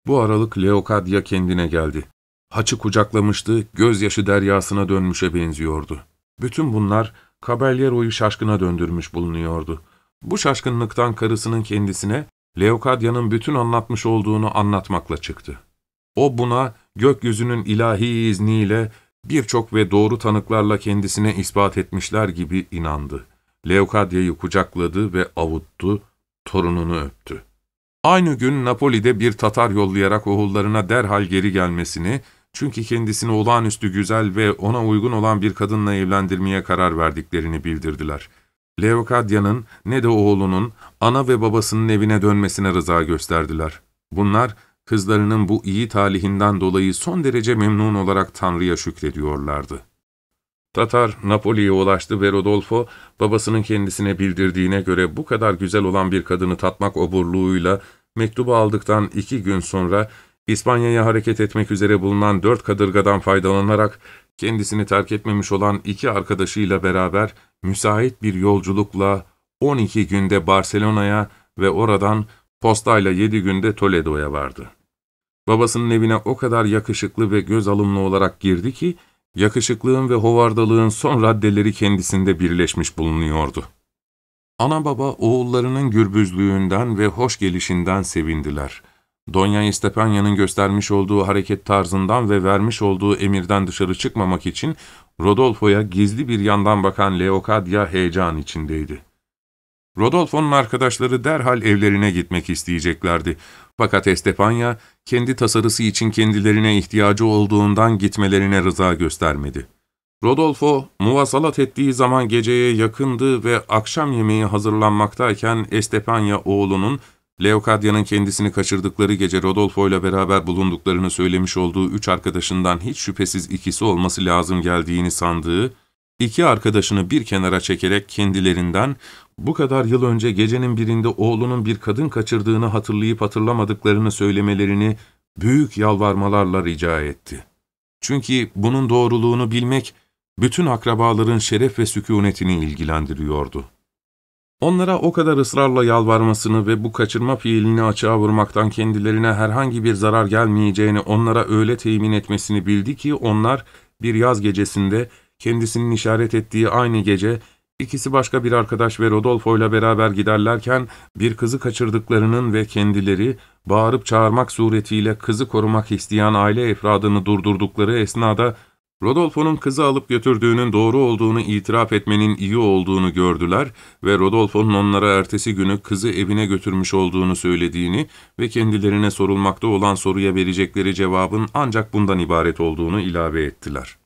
Bu aralık Leocadia kendine geldi. Haçı kucaklamıştı, gözyaşı deryasına dönmüşe benziyordu. Bütün bunlar Caballero'yu şaşkına döndürmüş bulunuyordu. Bu şaşkınlıktan karısının kendisine Leocadia'nın bütün anlatmış olduğunu anlatmakla çıktı. O buna gökyüzünün ilahi izniyle birçok ve doğru tanıklarla kendisine ispat etmişler gibi inandı. Leokadya'yı kucakladı ve avuttu, torununu öptü. Aynı gün Napoli'de bir Tatar yollayarak oğullarına derhal geri gelmesini, çünkü kendisini olağanüstü güzel ve ona uygun olan bir kadınla evlendirmeye karar verdiklerini bildirdiler. Leokadya'nın ne de oğlunun ana ve babasının evine dönmesine rıza gösterdiler. Bunlar, kızlarının bu iyi talihinden dolayı son derece memnun olarak Tanrı'ya şükrediyorlardı. Tatar, Napoli'ye ulaştı ve Rodolfo, babasının kendisine bildirdiğine göre bu kadar güzel olan bir kadını tatmak oburluğuyla mektubu aldıktan iki gün sonra İspanya'ya hareket etmek üzere bulunan dört kadırgadan faydalanarak kendisini terk etmemiş olan iki arkadaşıyla beraber müsait bir yolculukla 12 günde Barcelona'ya ve oradan Postayla yedi günde Toledo'ya vardı. Babasının evine o kadar yakışıklı ve göz alımlı olarak girdi ki, yakışıklığın ve hovardalığın son raddeleri kendisinde birleşmiş bulunuyordu. Ana baba oğullarının gürbüzlüğünden ve hoş gelişinden sevindiler. Donya Estepanya'nın göstermiş olduğu hareket tarzından ve vermiş olduğu emirden dışarı çıkmamak için Rodolfo'ya gizli bir yandan bakan Leocadia heyecan içindeydi. Rodolfo'nun arkadaşları derhal evlerine gitmek isteyeceklerdi. Fakat Estefania, kendi tasarısı için kendilerine ihtiyacı olduğundan gitmelerine rıza göstermedi. Rodolfo, muvasalat ettiği zaman geceye yakındı ve akşam yemeği hazırlanmaktayken Estefania oğlunun, Leocadia'nın kendisini kaçırdıkları gece Rodolfo ile beraber bulunduklarını söylemiş olduğu üç arkadaşından hiç şüphesiz ikisi olması lazım geldiğini sandığı, iki arkadaşını bir kenara çekerek kendilerinden bu kadar yıl önce gecenin birinde oğlunun bir kadın kaçırdığını hatırlayıp hatırlamadıklarını söylemelerini büyük yalvarmalarla rica etti. Çünkü bunun doğruluğunu bilmek, bütün akrabaların şeref ve sükunetini ilgilendiriyordu. Onlara o kadar ısrarla yalvarmasını ve bu kaçırma fiilini açığa vurmaktan kendilerine herhangi bir zarar gelmeyeceğini onlara öyle temin etmesini bildi ki onlar bir yaz gecesinde kendisinin işaret ettiği aynı gece İkisi başka bir arkadaş ve Rodolfo ile beraber giderlerken bir kızı kaçırdıklarının ve kendileri bağırıp çağırmak suretiyle kızı korumak isteyen aile efradını durdurdukları esnada Rodolfo'nun kızı alıp götürdüğünün doğru olduğunu itiraf etmenin iyi olduğunu gördüler ve Rodolfo'nun onlara ertesi günü kızı evine götürmüş olduğunu söylediğini ve kendilerine sorulmakta olan soruya verecekleri cevabın ancak bundan ibaret olduğunu ilave ettiler.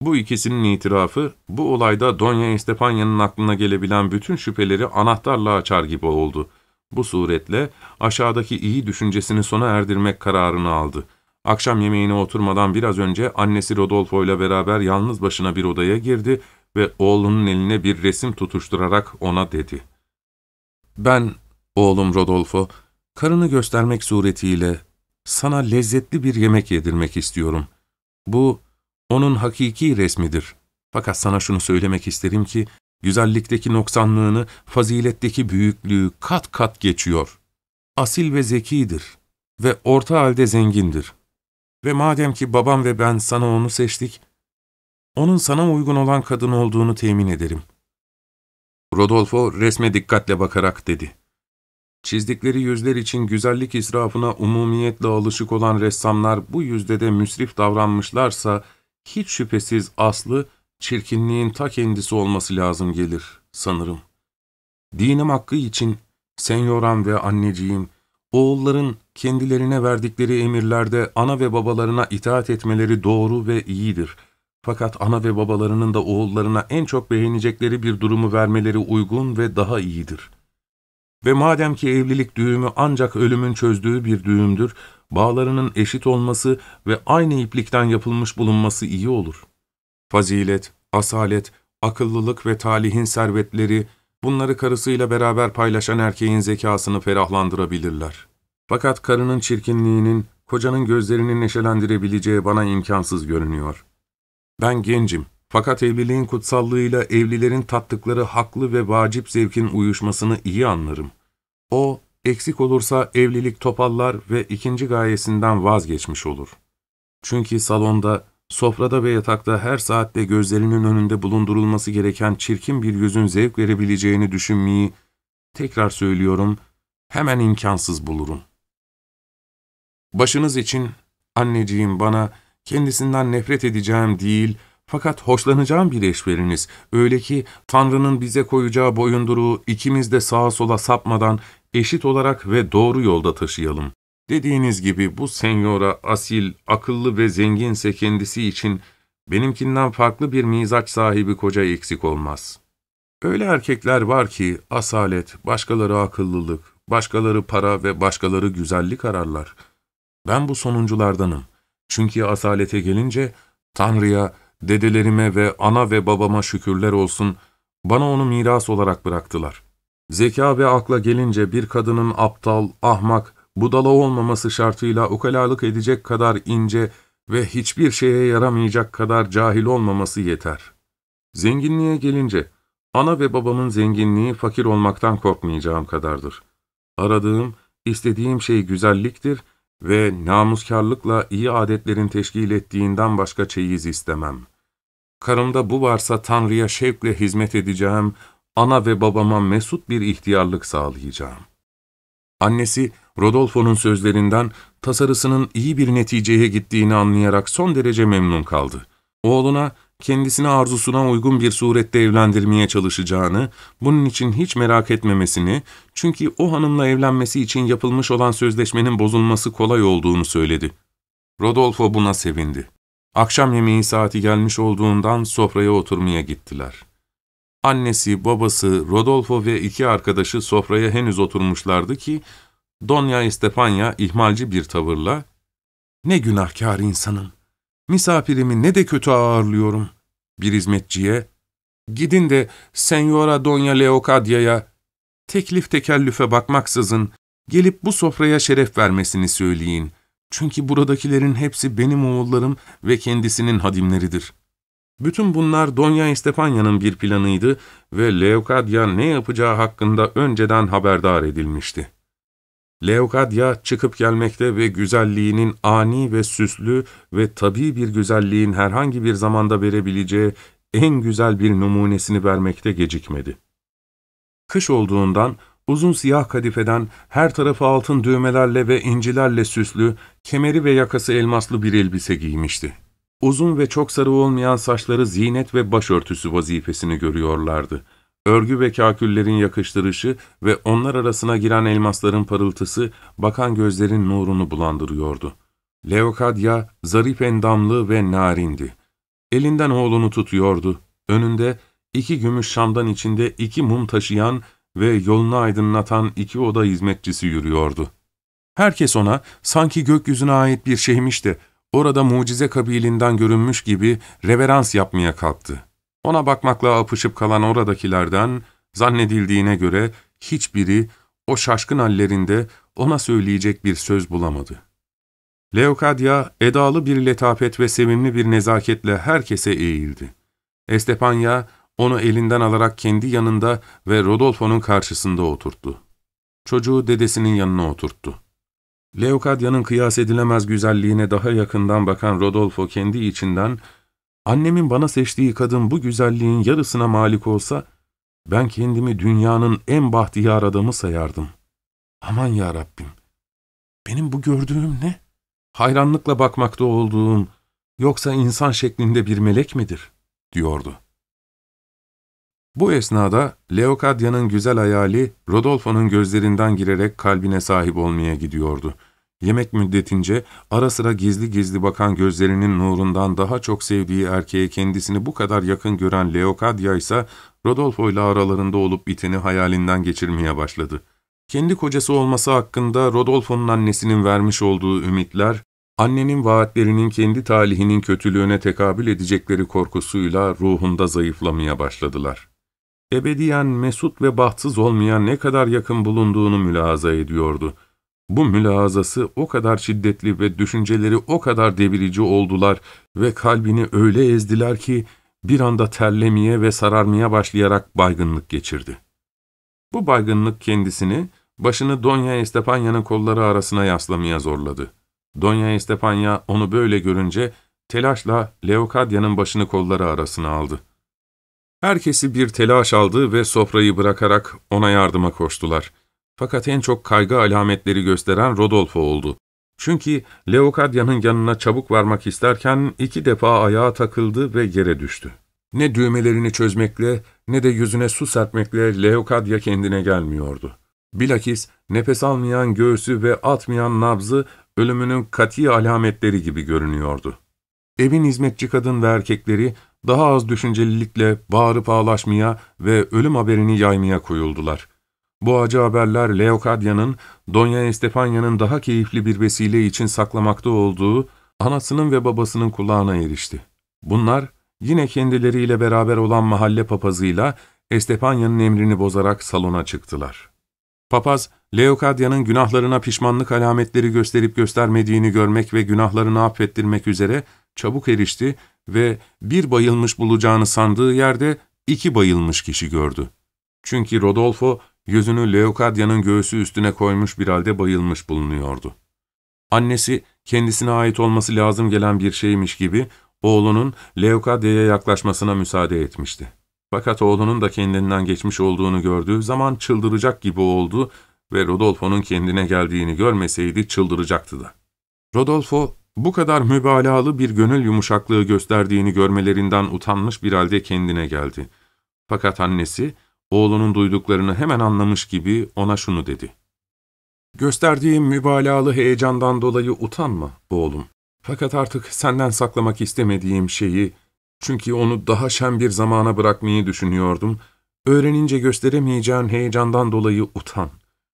Bu ikisinin itirafı, bu olayda Donya Estepanya'nın aklına gelebilen bütün şüpheleri anahtarla açar gibi oldu. Bu suretle aşağıdaki iyi düşüncesini sona erdirmek kararını aldı. Akşam yemeğine oturmadan biraz önce annesi Rodolfo ile beraber yalnız başına bir odaya girdi ve oğlunun eline bir resim tutuşturarak ona dedi. ''Ben, oğlum Rodolfo, karını göstermek suretiyle sana lezzetli bir yemek yedirmek istiyorum. Bu, onun hakiki resmidir. Fakat sana şunu söylemek isterim ki, güzellikteki noksanlığını, faziletteki büyüklüğü kat kat geçiyor. Asil ve zekidir ve orta halde zengindir. Ve madem ki babam ve ben sana onu seçtik, onun sana uygun olan kadın olduğunu temin ederim. Rodolfo resme dikkatle bakarak dedi. Çizdikleri yüzler için güzellik israfına umumiyetle alışık olan ressamlar bu yüzde de müsrif davranmışlarsa, hiç şüphesiz aslı çirkinliğin ta kendisi olması lazım gelir sanırım. Dinim hakkı için senyoram ve anneciğim, oğulların kendilerine verdikleri emirlerde ana ve babalarına itaat etmeleri doğru ve iyidir. Fakat ana ve babalarının da oğullarına en çok beğenecekleri bir durumu vermeleri uygun ve daha iyidir. Ve madem ki evlilik düğümü ancak ölümün çözdüğü bir düğümdür, bağlarının eşit olması ve aynı iplikten yapılmış bulunması iyi olur. Fazilet, asalet, akıllılık ve talihin servetleri, bunları karısıyla beraber paylaşan erkeğin zekasını ferahlandırabilirler. Fakat karının çirkinliğinin, kocanın gözlerini neşelendirebileceği bana imkansız görünüyor. Ben gencim, fakat evliliğin kutsallığıyla evlilerin tattıkları haklı ve vacip zevkin uyuşmasını iyi anlarım. O, Eksik olursa evlilik topallar ve ikinci gayesinden vazgeçmiş olur. Çünkü salonda, sofrada ve yatakta her saatte gözlerinin önünde bulundurulması gereken çirkin bir yüzün zevk verebileceğini düşünmeyi, tekrar söylüyorum, hemen imkansız bulurum. Başınız için, anneciğim bana, kendisinden nefret edeceğim değil, fakat hoşlanacağım bir eş veriniz. Öyle ki Tanrı'nın bize koyacağı boyunduruğu ikimiz de sağa sola sapmadan eşit olarak ve doğru yolda taşıyalım. Dediğiniz gibi bu senyora asil, akıllı ve zenginse kendisi için benimkinden farklı bir mizaç sahibi koca eksik olmaz. Öyle erkekler var ki asalet, başkaları akıllılık, başkaları para ve başkaları güzellik ararlar. Ben bu sonunculardanım. Çünkü asalete gelince Tanrı'ya, dedelerime ve ana ve babama şükürler olsun, bana onu miras olarak bıraktılar. Zeka ve akla gelince bir kadının aptal, ahmak, budala olmaması şartıyla ukalalık edecek kadar ince ve hiçbir şeye yaramayacak kadar cahil olmaması yeter. Zenginliğe gelince, ana ve babamın zenginliği fakir olmaktan korkmayacağım kadardır. Aradığım, istediğim şey güzelliktir ve namuskarlıkla iyi adetlerin teşkil ettiğinden başka çeyiz istemem. Karımda bu varsa Tanrı'ya şevkle hizmet edeceğim, ana ve babama mesut bir ihtiyarlık sağlayacağım. Annesi Rodolfo'nun sözlerinden tasarısının iyi bir neticeye gittiğini anlayarak son derece memnun kaldı. Oğluna kendisine arzusuna uygun bir surette evlendirmeye çalışacağını, bunun için hiç merak etmemesini, çünkü o hanımla evlenmesi için yapılmış olan sözleşmenin bozulması kolay olduğunu söyledi. Rodolfo buna sevindi. Akşam yemeği saati gelmiş olduğundan sofraya oturmaya gittiler. Annesi, babası, Rodolfo ve iki arkadaşı sofraya henüz oturmuşlardı ki, Donya Estefanya ihmalci bir tavırla, ''Ne günahkar insanım, misafirimi ne de kötü ağırlıyorum.'' Bir hizmetçiye, ''Gidin de Senyora Donya Leocadia'ya teklif tekellüfe bakmaksızın, gelip bu sofraya şeref vermesini söyleyin. Çünkü buradakilerin hepsi benim oğullarım ve kendisinin hadimleridir.'' Bütün bunlar Donya Estefanya'nın bir planıydı ve Leokadya ne yapacağı hakkında önceden haberdar edilmişti. Leokadya çıkıp gelmekte ve güzelliğinin ani ve süslü ve tabii bir güzelliğin herhangi bir zamanda verebileceği en güzel bir numunesini vermekte gecikmedi. Kış olduğundan uzun siyah kadifeden her tarafı altın düğmelerle ve incilerle süslü, kemeri ve yakası elmaslı bir elbise giymişti. Uzun ve çok sarı olmayan saçları zinet ve başörtüsü vazifesini görüyorlardı. Örgü ve kaküllerin yakıştırışı ve onlar arasına giren elmasların parıltısı bakan gözlerin nurunu bulandırıyordu. Leokadya zarif endamlı ve narindi. Elinden oğlunu tutuyordu. Önünde iki gümüş şamdan içinde iki mum taşıyan ve yolunu aydınlatan iki oda hizmetçisi yürüyordu. Herkes ona sanki gökyüzüne ait bir şeymiş de orada mucize kabilinden görünmüş gibi reverans yapmaya kalktı. Ona bakmakla apışıp kalan oradakilerden, zannedildiğine göre hiçbiri o şaşkın hallerinde ona söyleyecek bir söz bulamadı. Leokadya, edalı bir letafet ve sevimli bir nezaketle herkese eğildi. Estepanya, onu elinden alarak kendi yanında ve Rodolfo'nun karşısında oturttu. Çocuğu dedesinin yanına oturttu. Leokadya'nın kıyas edilemez güzelliğine daha yakından bakan Rodolfo kendi içinden, ''Annemin bana seçtiği kadın bu güzelliğin yarısına malik olsa, ben kendimi dünyanın en bahtiyar adamı sayardım. Aman ya Rabbim, benim bu gördüğüm ne? Hayranlıkla bakmakta olduğum, yoksa insan şeklinde bir melek midir?'' diyordu. Bu esnada Leokadya'nın güzel hayali Rodolfo'nun gözlerinden girerek kalbine sahip olmaya gidiyordu. Yemek müddetince ara sıra gizli gizli bakan gözlerinin nurundan daha çok sevdiği erkeğe kendisini bu kadar yakın gören Leokadya ise Rodolfo ile aralarında olup biteni hayalinden geçirmeye başladı. Kendi kocası olması hakkında Rodolfo'nun annesinin vermiş olduğu ümitler, annenin vaatlerinin kendi talihinin kötülüğüne tekabül edecekleri korkusuyla ruhunda zayıflamaya başladılar ebediyen mesut ve bahtsız olmaya ne kadar yakın bulunduğunu mülahaza ediyordu. Bu mülahazası o kadar şiddetli ve düşünceleri o kadar devirici oldular ve kalbini öyle ezdiler ki bir anda terlemeye ve sararmaya başlayarak baygınlık geçirdi. Bu baygınlık kendisini, başını Donya Estepanya'nın kolları arasına yaslamaya zorladı. Donya Estepanya onu böyle görünce telaşla Leokadya'nın başını kolları arasına aldı. Herkesi bir telaş aldı ve sofrayı bırakarak ona yardıma koştular. Fakat en çok kaygı alametleri gösteren Rodolfo oldu. Çünkü Leokadya'nın yanına çabuk varmak isterken iki defa ayağa takıldı ve yere düştü. Ne düğmelerini çözmekle ne de yüzüne su serpmekle Leokadya kendine gelmiyordu. Bilakis nefes almayan göğsü ve atmayan nabzı ölümünün kati alametleri gibi görünüyordu. Evin hizmetçi kadın ve erkekleri daha az düşüncelilikle bağırıp ağlaşmaya ve ölüm haberini yaymaya koyuldular. Bu acı haberler Leokadya'nın, Donya Estefanya'nın daha keyifli bir vesile için saklamakta olduğu anasının ve babasının kulağına erişti. Bunlar yine kendileriyle beraber olan mahalle papazıyla Estefanya'nın emrini bozarak salona çıktılar. Papaz, Leokadya'nın günahlarına pişmanlık alametleri gösterip göstermediğini görmek ve günahlarını affettirmek üzere çabuk erişti ve bir bayılmış bulacağını sandığı yerde iki bayılmış kişi gördü. Çünkü Rodolfo yüzünü Leocadia'nın göğsü üstüne koymuş bir halde bayılmış bulunuyordu. Annesi kendisine ait olması lazım gelen bir şeymiş gibi oğlunun Leokadya'ya yaklaşmasına müsaade etmişti. Fakat oğlunun da kendinden geçmiş olduğunu gördüğü zaman çıldıracak gibi oldu ve Rodolfo'nun kendine geldiğini görmeseydi çıldıracaktı da. Rodolfo bu kadar mübalağalı bir gönül yumuşaklığı gösterdiğini görmelerinden utanmış bir halde kendine geldi. Fakat annesi, oğlunun duyduklarını hemen anlamış gibi ona şunu dedi. ''Gösterdiğim mübalağalı heyecandan dolayı utanma oğlum. Fakat artık senden saklamak istemediğim şeyi, çünkü onu daha şen bir zamana bırakmayı düşünüyordum, öğrenince gösteremeyeceğin heyecandan dolayı utan.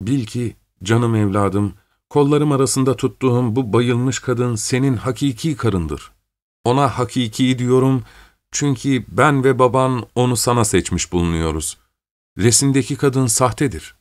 Bil ki canım evladım.'' Kollarım arasında tuttuğum bu bayılmış kadın senin hakiki karındır. Ona hakiki diyorum çünkü ben ve baban onu sana seçmiş bulunuyoruz. Resimdeki kadın sahtedir.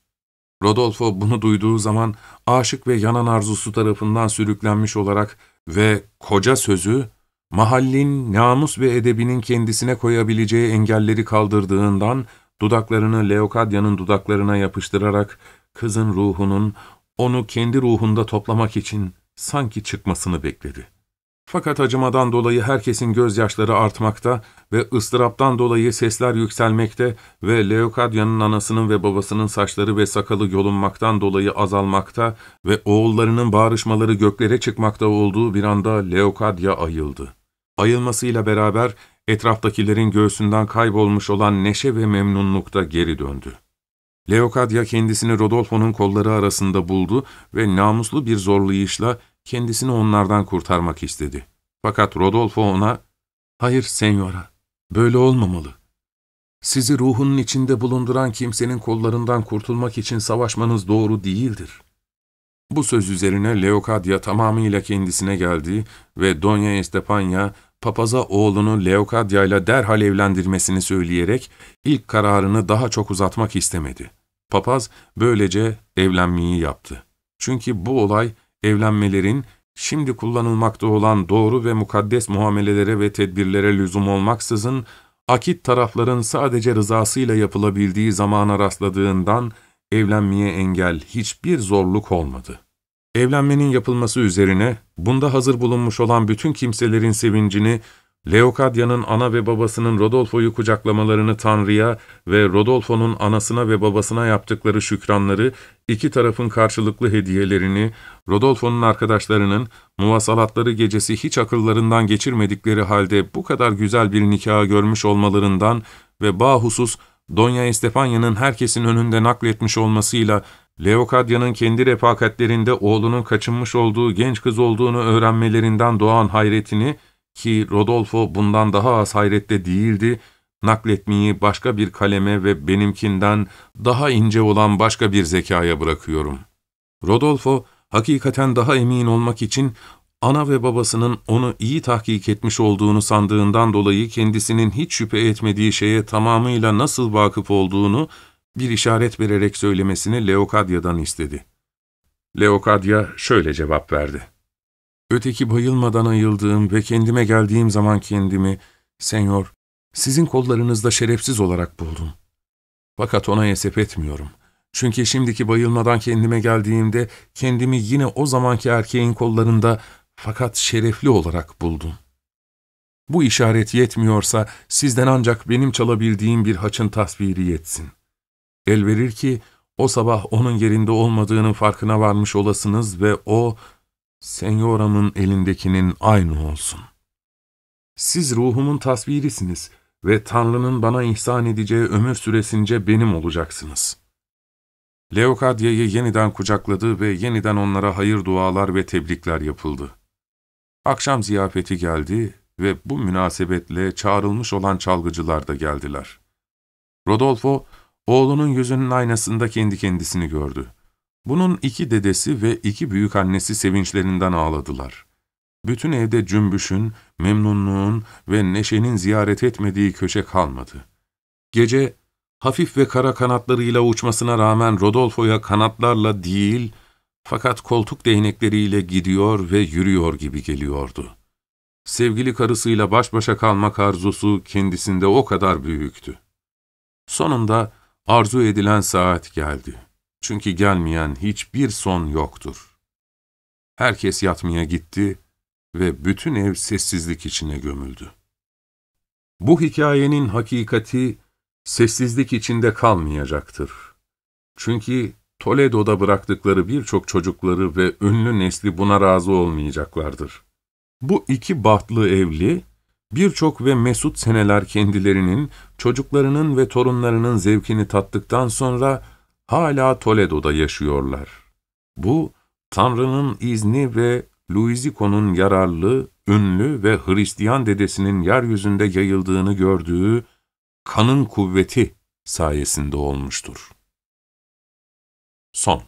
Rodolfo bunu duyduğu zaman aşık ve yanan arzusu tarafından sürüklenmiş olarak ve koca sözü mahallin namus ve edebinin kendisine koyabileceği engelleri kaldırdığından dudaklarını Leokadya'nın dudaklarına yapıştırarak kızın ruhunun onu kendi ruhunda toplamak için sanki çıkmasını bekledi. Fakat acımadan dolayı herkesin gözyaşları artmakta ve ıstıraptan dolayı sesler yükselmekte ve Leokadya'nın anasının ve babasının saçları ve sakalı yolunmaktan dolayı azalmakta ve oğullarının bağrışmaları göklere çıkmakta olduğu bir anda Leokadya ayıldı. Ayılmasıyla beraber etraftakilerin göğsünden kaybolmuş olan neşe ve memnunluk da geri döndü. Leokadya kendisini Rodolfo'nun kolları arasında buldu ve namuslu bir zorlayışla kendisini onlardan kurtarmak istedi. Fakat Rodolfo ona, ''Hayır senyora, böyle olmamalı. Sizi ruhunun içinde bulunduran kimsenin kollarından kurtulmak için savaşmanız doğru değildir.'' Bu söz üzerine Leokadya tamamıyla kendisine geldi ve Donya Estefania, papaza oğlunu Leokadya ile derhal evlendirmesini söyleyerek ilk kararını daha çok uzatmak istemedi. Papaz böylece evlenmeyi yaptı. Çünkü bu olay evlenmelerin şimdi kullanılmakta olan doğru ve mukaddes muamelelere ve tedbirlere lüzum olmaksızın akit tarafların sadece rızasıyla yapılabildiği zamana rastladığından evlenmeye engel hiçbir zorluk olmadı. Evlenmenin yapılması üzerine bunda hazır bulunmuş olan bütün kimselerin sevincini Leokadya'nın ana ve babasının Rodolfo'yu kucaklamalarını Tanrı'ya ve Rodolfo'nun anasına ve babasına yaptıkları şükranları, iki tarafın karşılıklı hediyelerini, Rodolfo'nun arkadaşlarının muvasalatları gecesi hiç akıllarından geçirmedikleri halde bu kadar güzel bir nikahı görmüş olmalarından ve bahusus Donya Estefanya'nın herkesin önünde nakletmiş olmasıyla Leokadya'nın kendi refakatlerinde oğlunun kaçınmış olduğu genç kız olduğunu öğrenmelerinden doğan hayretini, ki Rodolfo bundan daha az hayrette değildi, nakletmeyi başka bir kaleme ve benimkinden daha ince olan başka bir zekaya bırakıyorum. Rodolfo, hakikaten daha emin olmak için ana ve babasının onu iyi tahkik etmiş olduğunu sandığından dolayı kendisinin hiç şüphe etmediği şeye tamamıyla nasıl vakıf olduğunu bir işaret vererek söylemesini Leokadya'dan istedi. Leokadya şöyle cevap verdi. Öteki bayılmadan ayıldığım ve kendime geldiğim zaman kendimi, senyor, sizin kollarınızda şerefsiz olarak buldum. Fakat ona hesap etmiyorum. Çünkü şimdiki bayılmadan kendime geldiğimde kendimi yine o zamanki erkeğin kollarında fakat şerefli olarak buldum. Bu işaret yetmiyorsa sizden ancak benim çalabildiğim bir haçın tasviri yetsin. El verir ki o sabah onun yerinde olmadığının farkına varmış olasınız ve o Senyoramın elindekinin aynı olsun. Siz ruhumun tasvirisiniz ve Tanrı'nın bana ihsan edeceği ömür süresince benim olacaksınız. Leokadya'yı yeniden kucakladı ve yeniden onlara hayır dualar ve tebrikler yapıldı. Akşam ziyafeti geldi ve bu münasebetle çağrılmış olan çalgıcılar da geldiler. Rodolfo, oğlunun yüzünün aynasında kendi kendisini gördü. Bunun iki dedesi ve iki büyük annesi sevinçlerinden ağladılar. Bütün evde cümbüşün, memnunluğun ve neşenin ziyaret etmediği köşe kalmadı. Gece, hafif ve kara kanatlarıyla uçmasına rağmen Rodolfo'ya kanatlarla değil, fakat koltuk değnekleriyle gidiyor ve yürüyor gibi geliyordu. Sevgili karısıyla baş başa kalmak arzusu kendisinde o kadar büyüktü. Sonunda arzu edilen saat geldi. Çünkü gelmeyen hiçbir son yoktur. Herkes yatmaya gitti ve bütün ev sessizlik içine gömüldü. Bu hikayenin hakikati sessizlik içinde kalmayacaktır. Çünkü Toledo'da bıraktıkları birçok çocukları ve ünlü nesli buna razı olmayacaklardır. Bu iki bahtlı evli, birçok ve mesut seneler kendilerinin, çocuklarının ve torunlarının zevkini tattıktan sonra hala Toledo'da yaşıyorlar. Bu, Tanrı'nın izni ve Luizico'nun yararlı, ünlü ve Hristiyan dedesinin yeryüzünde yayıldığını gördüğü kanın kuvveti sayesinde olmuştur. Son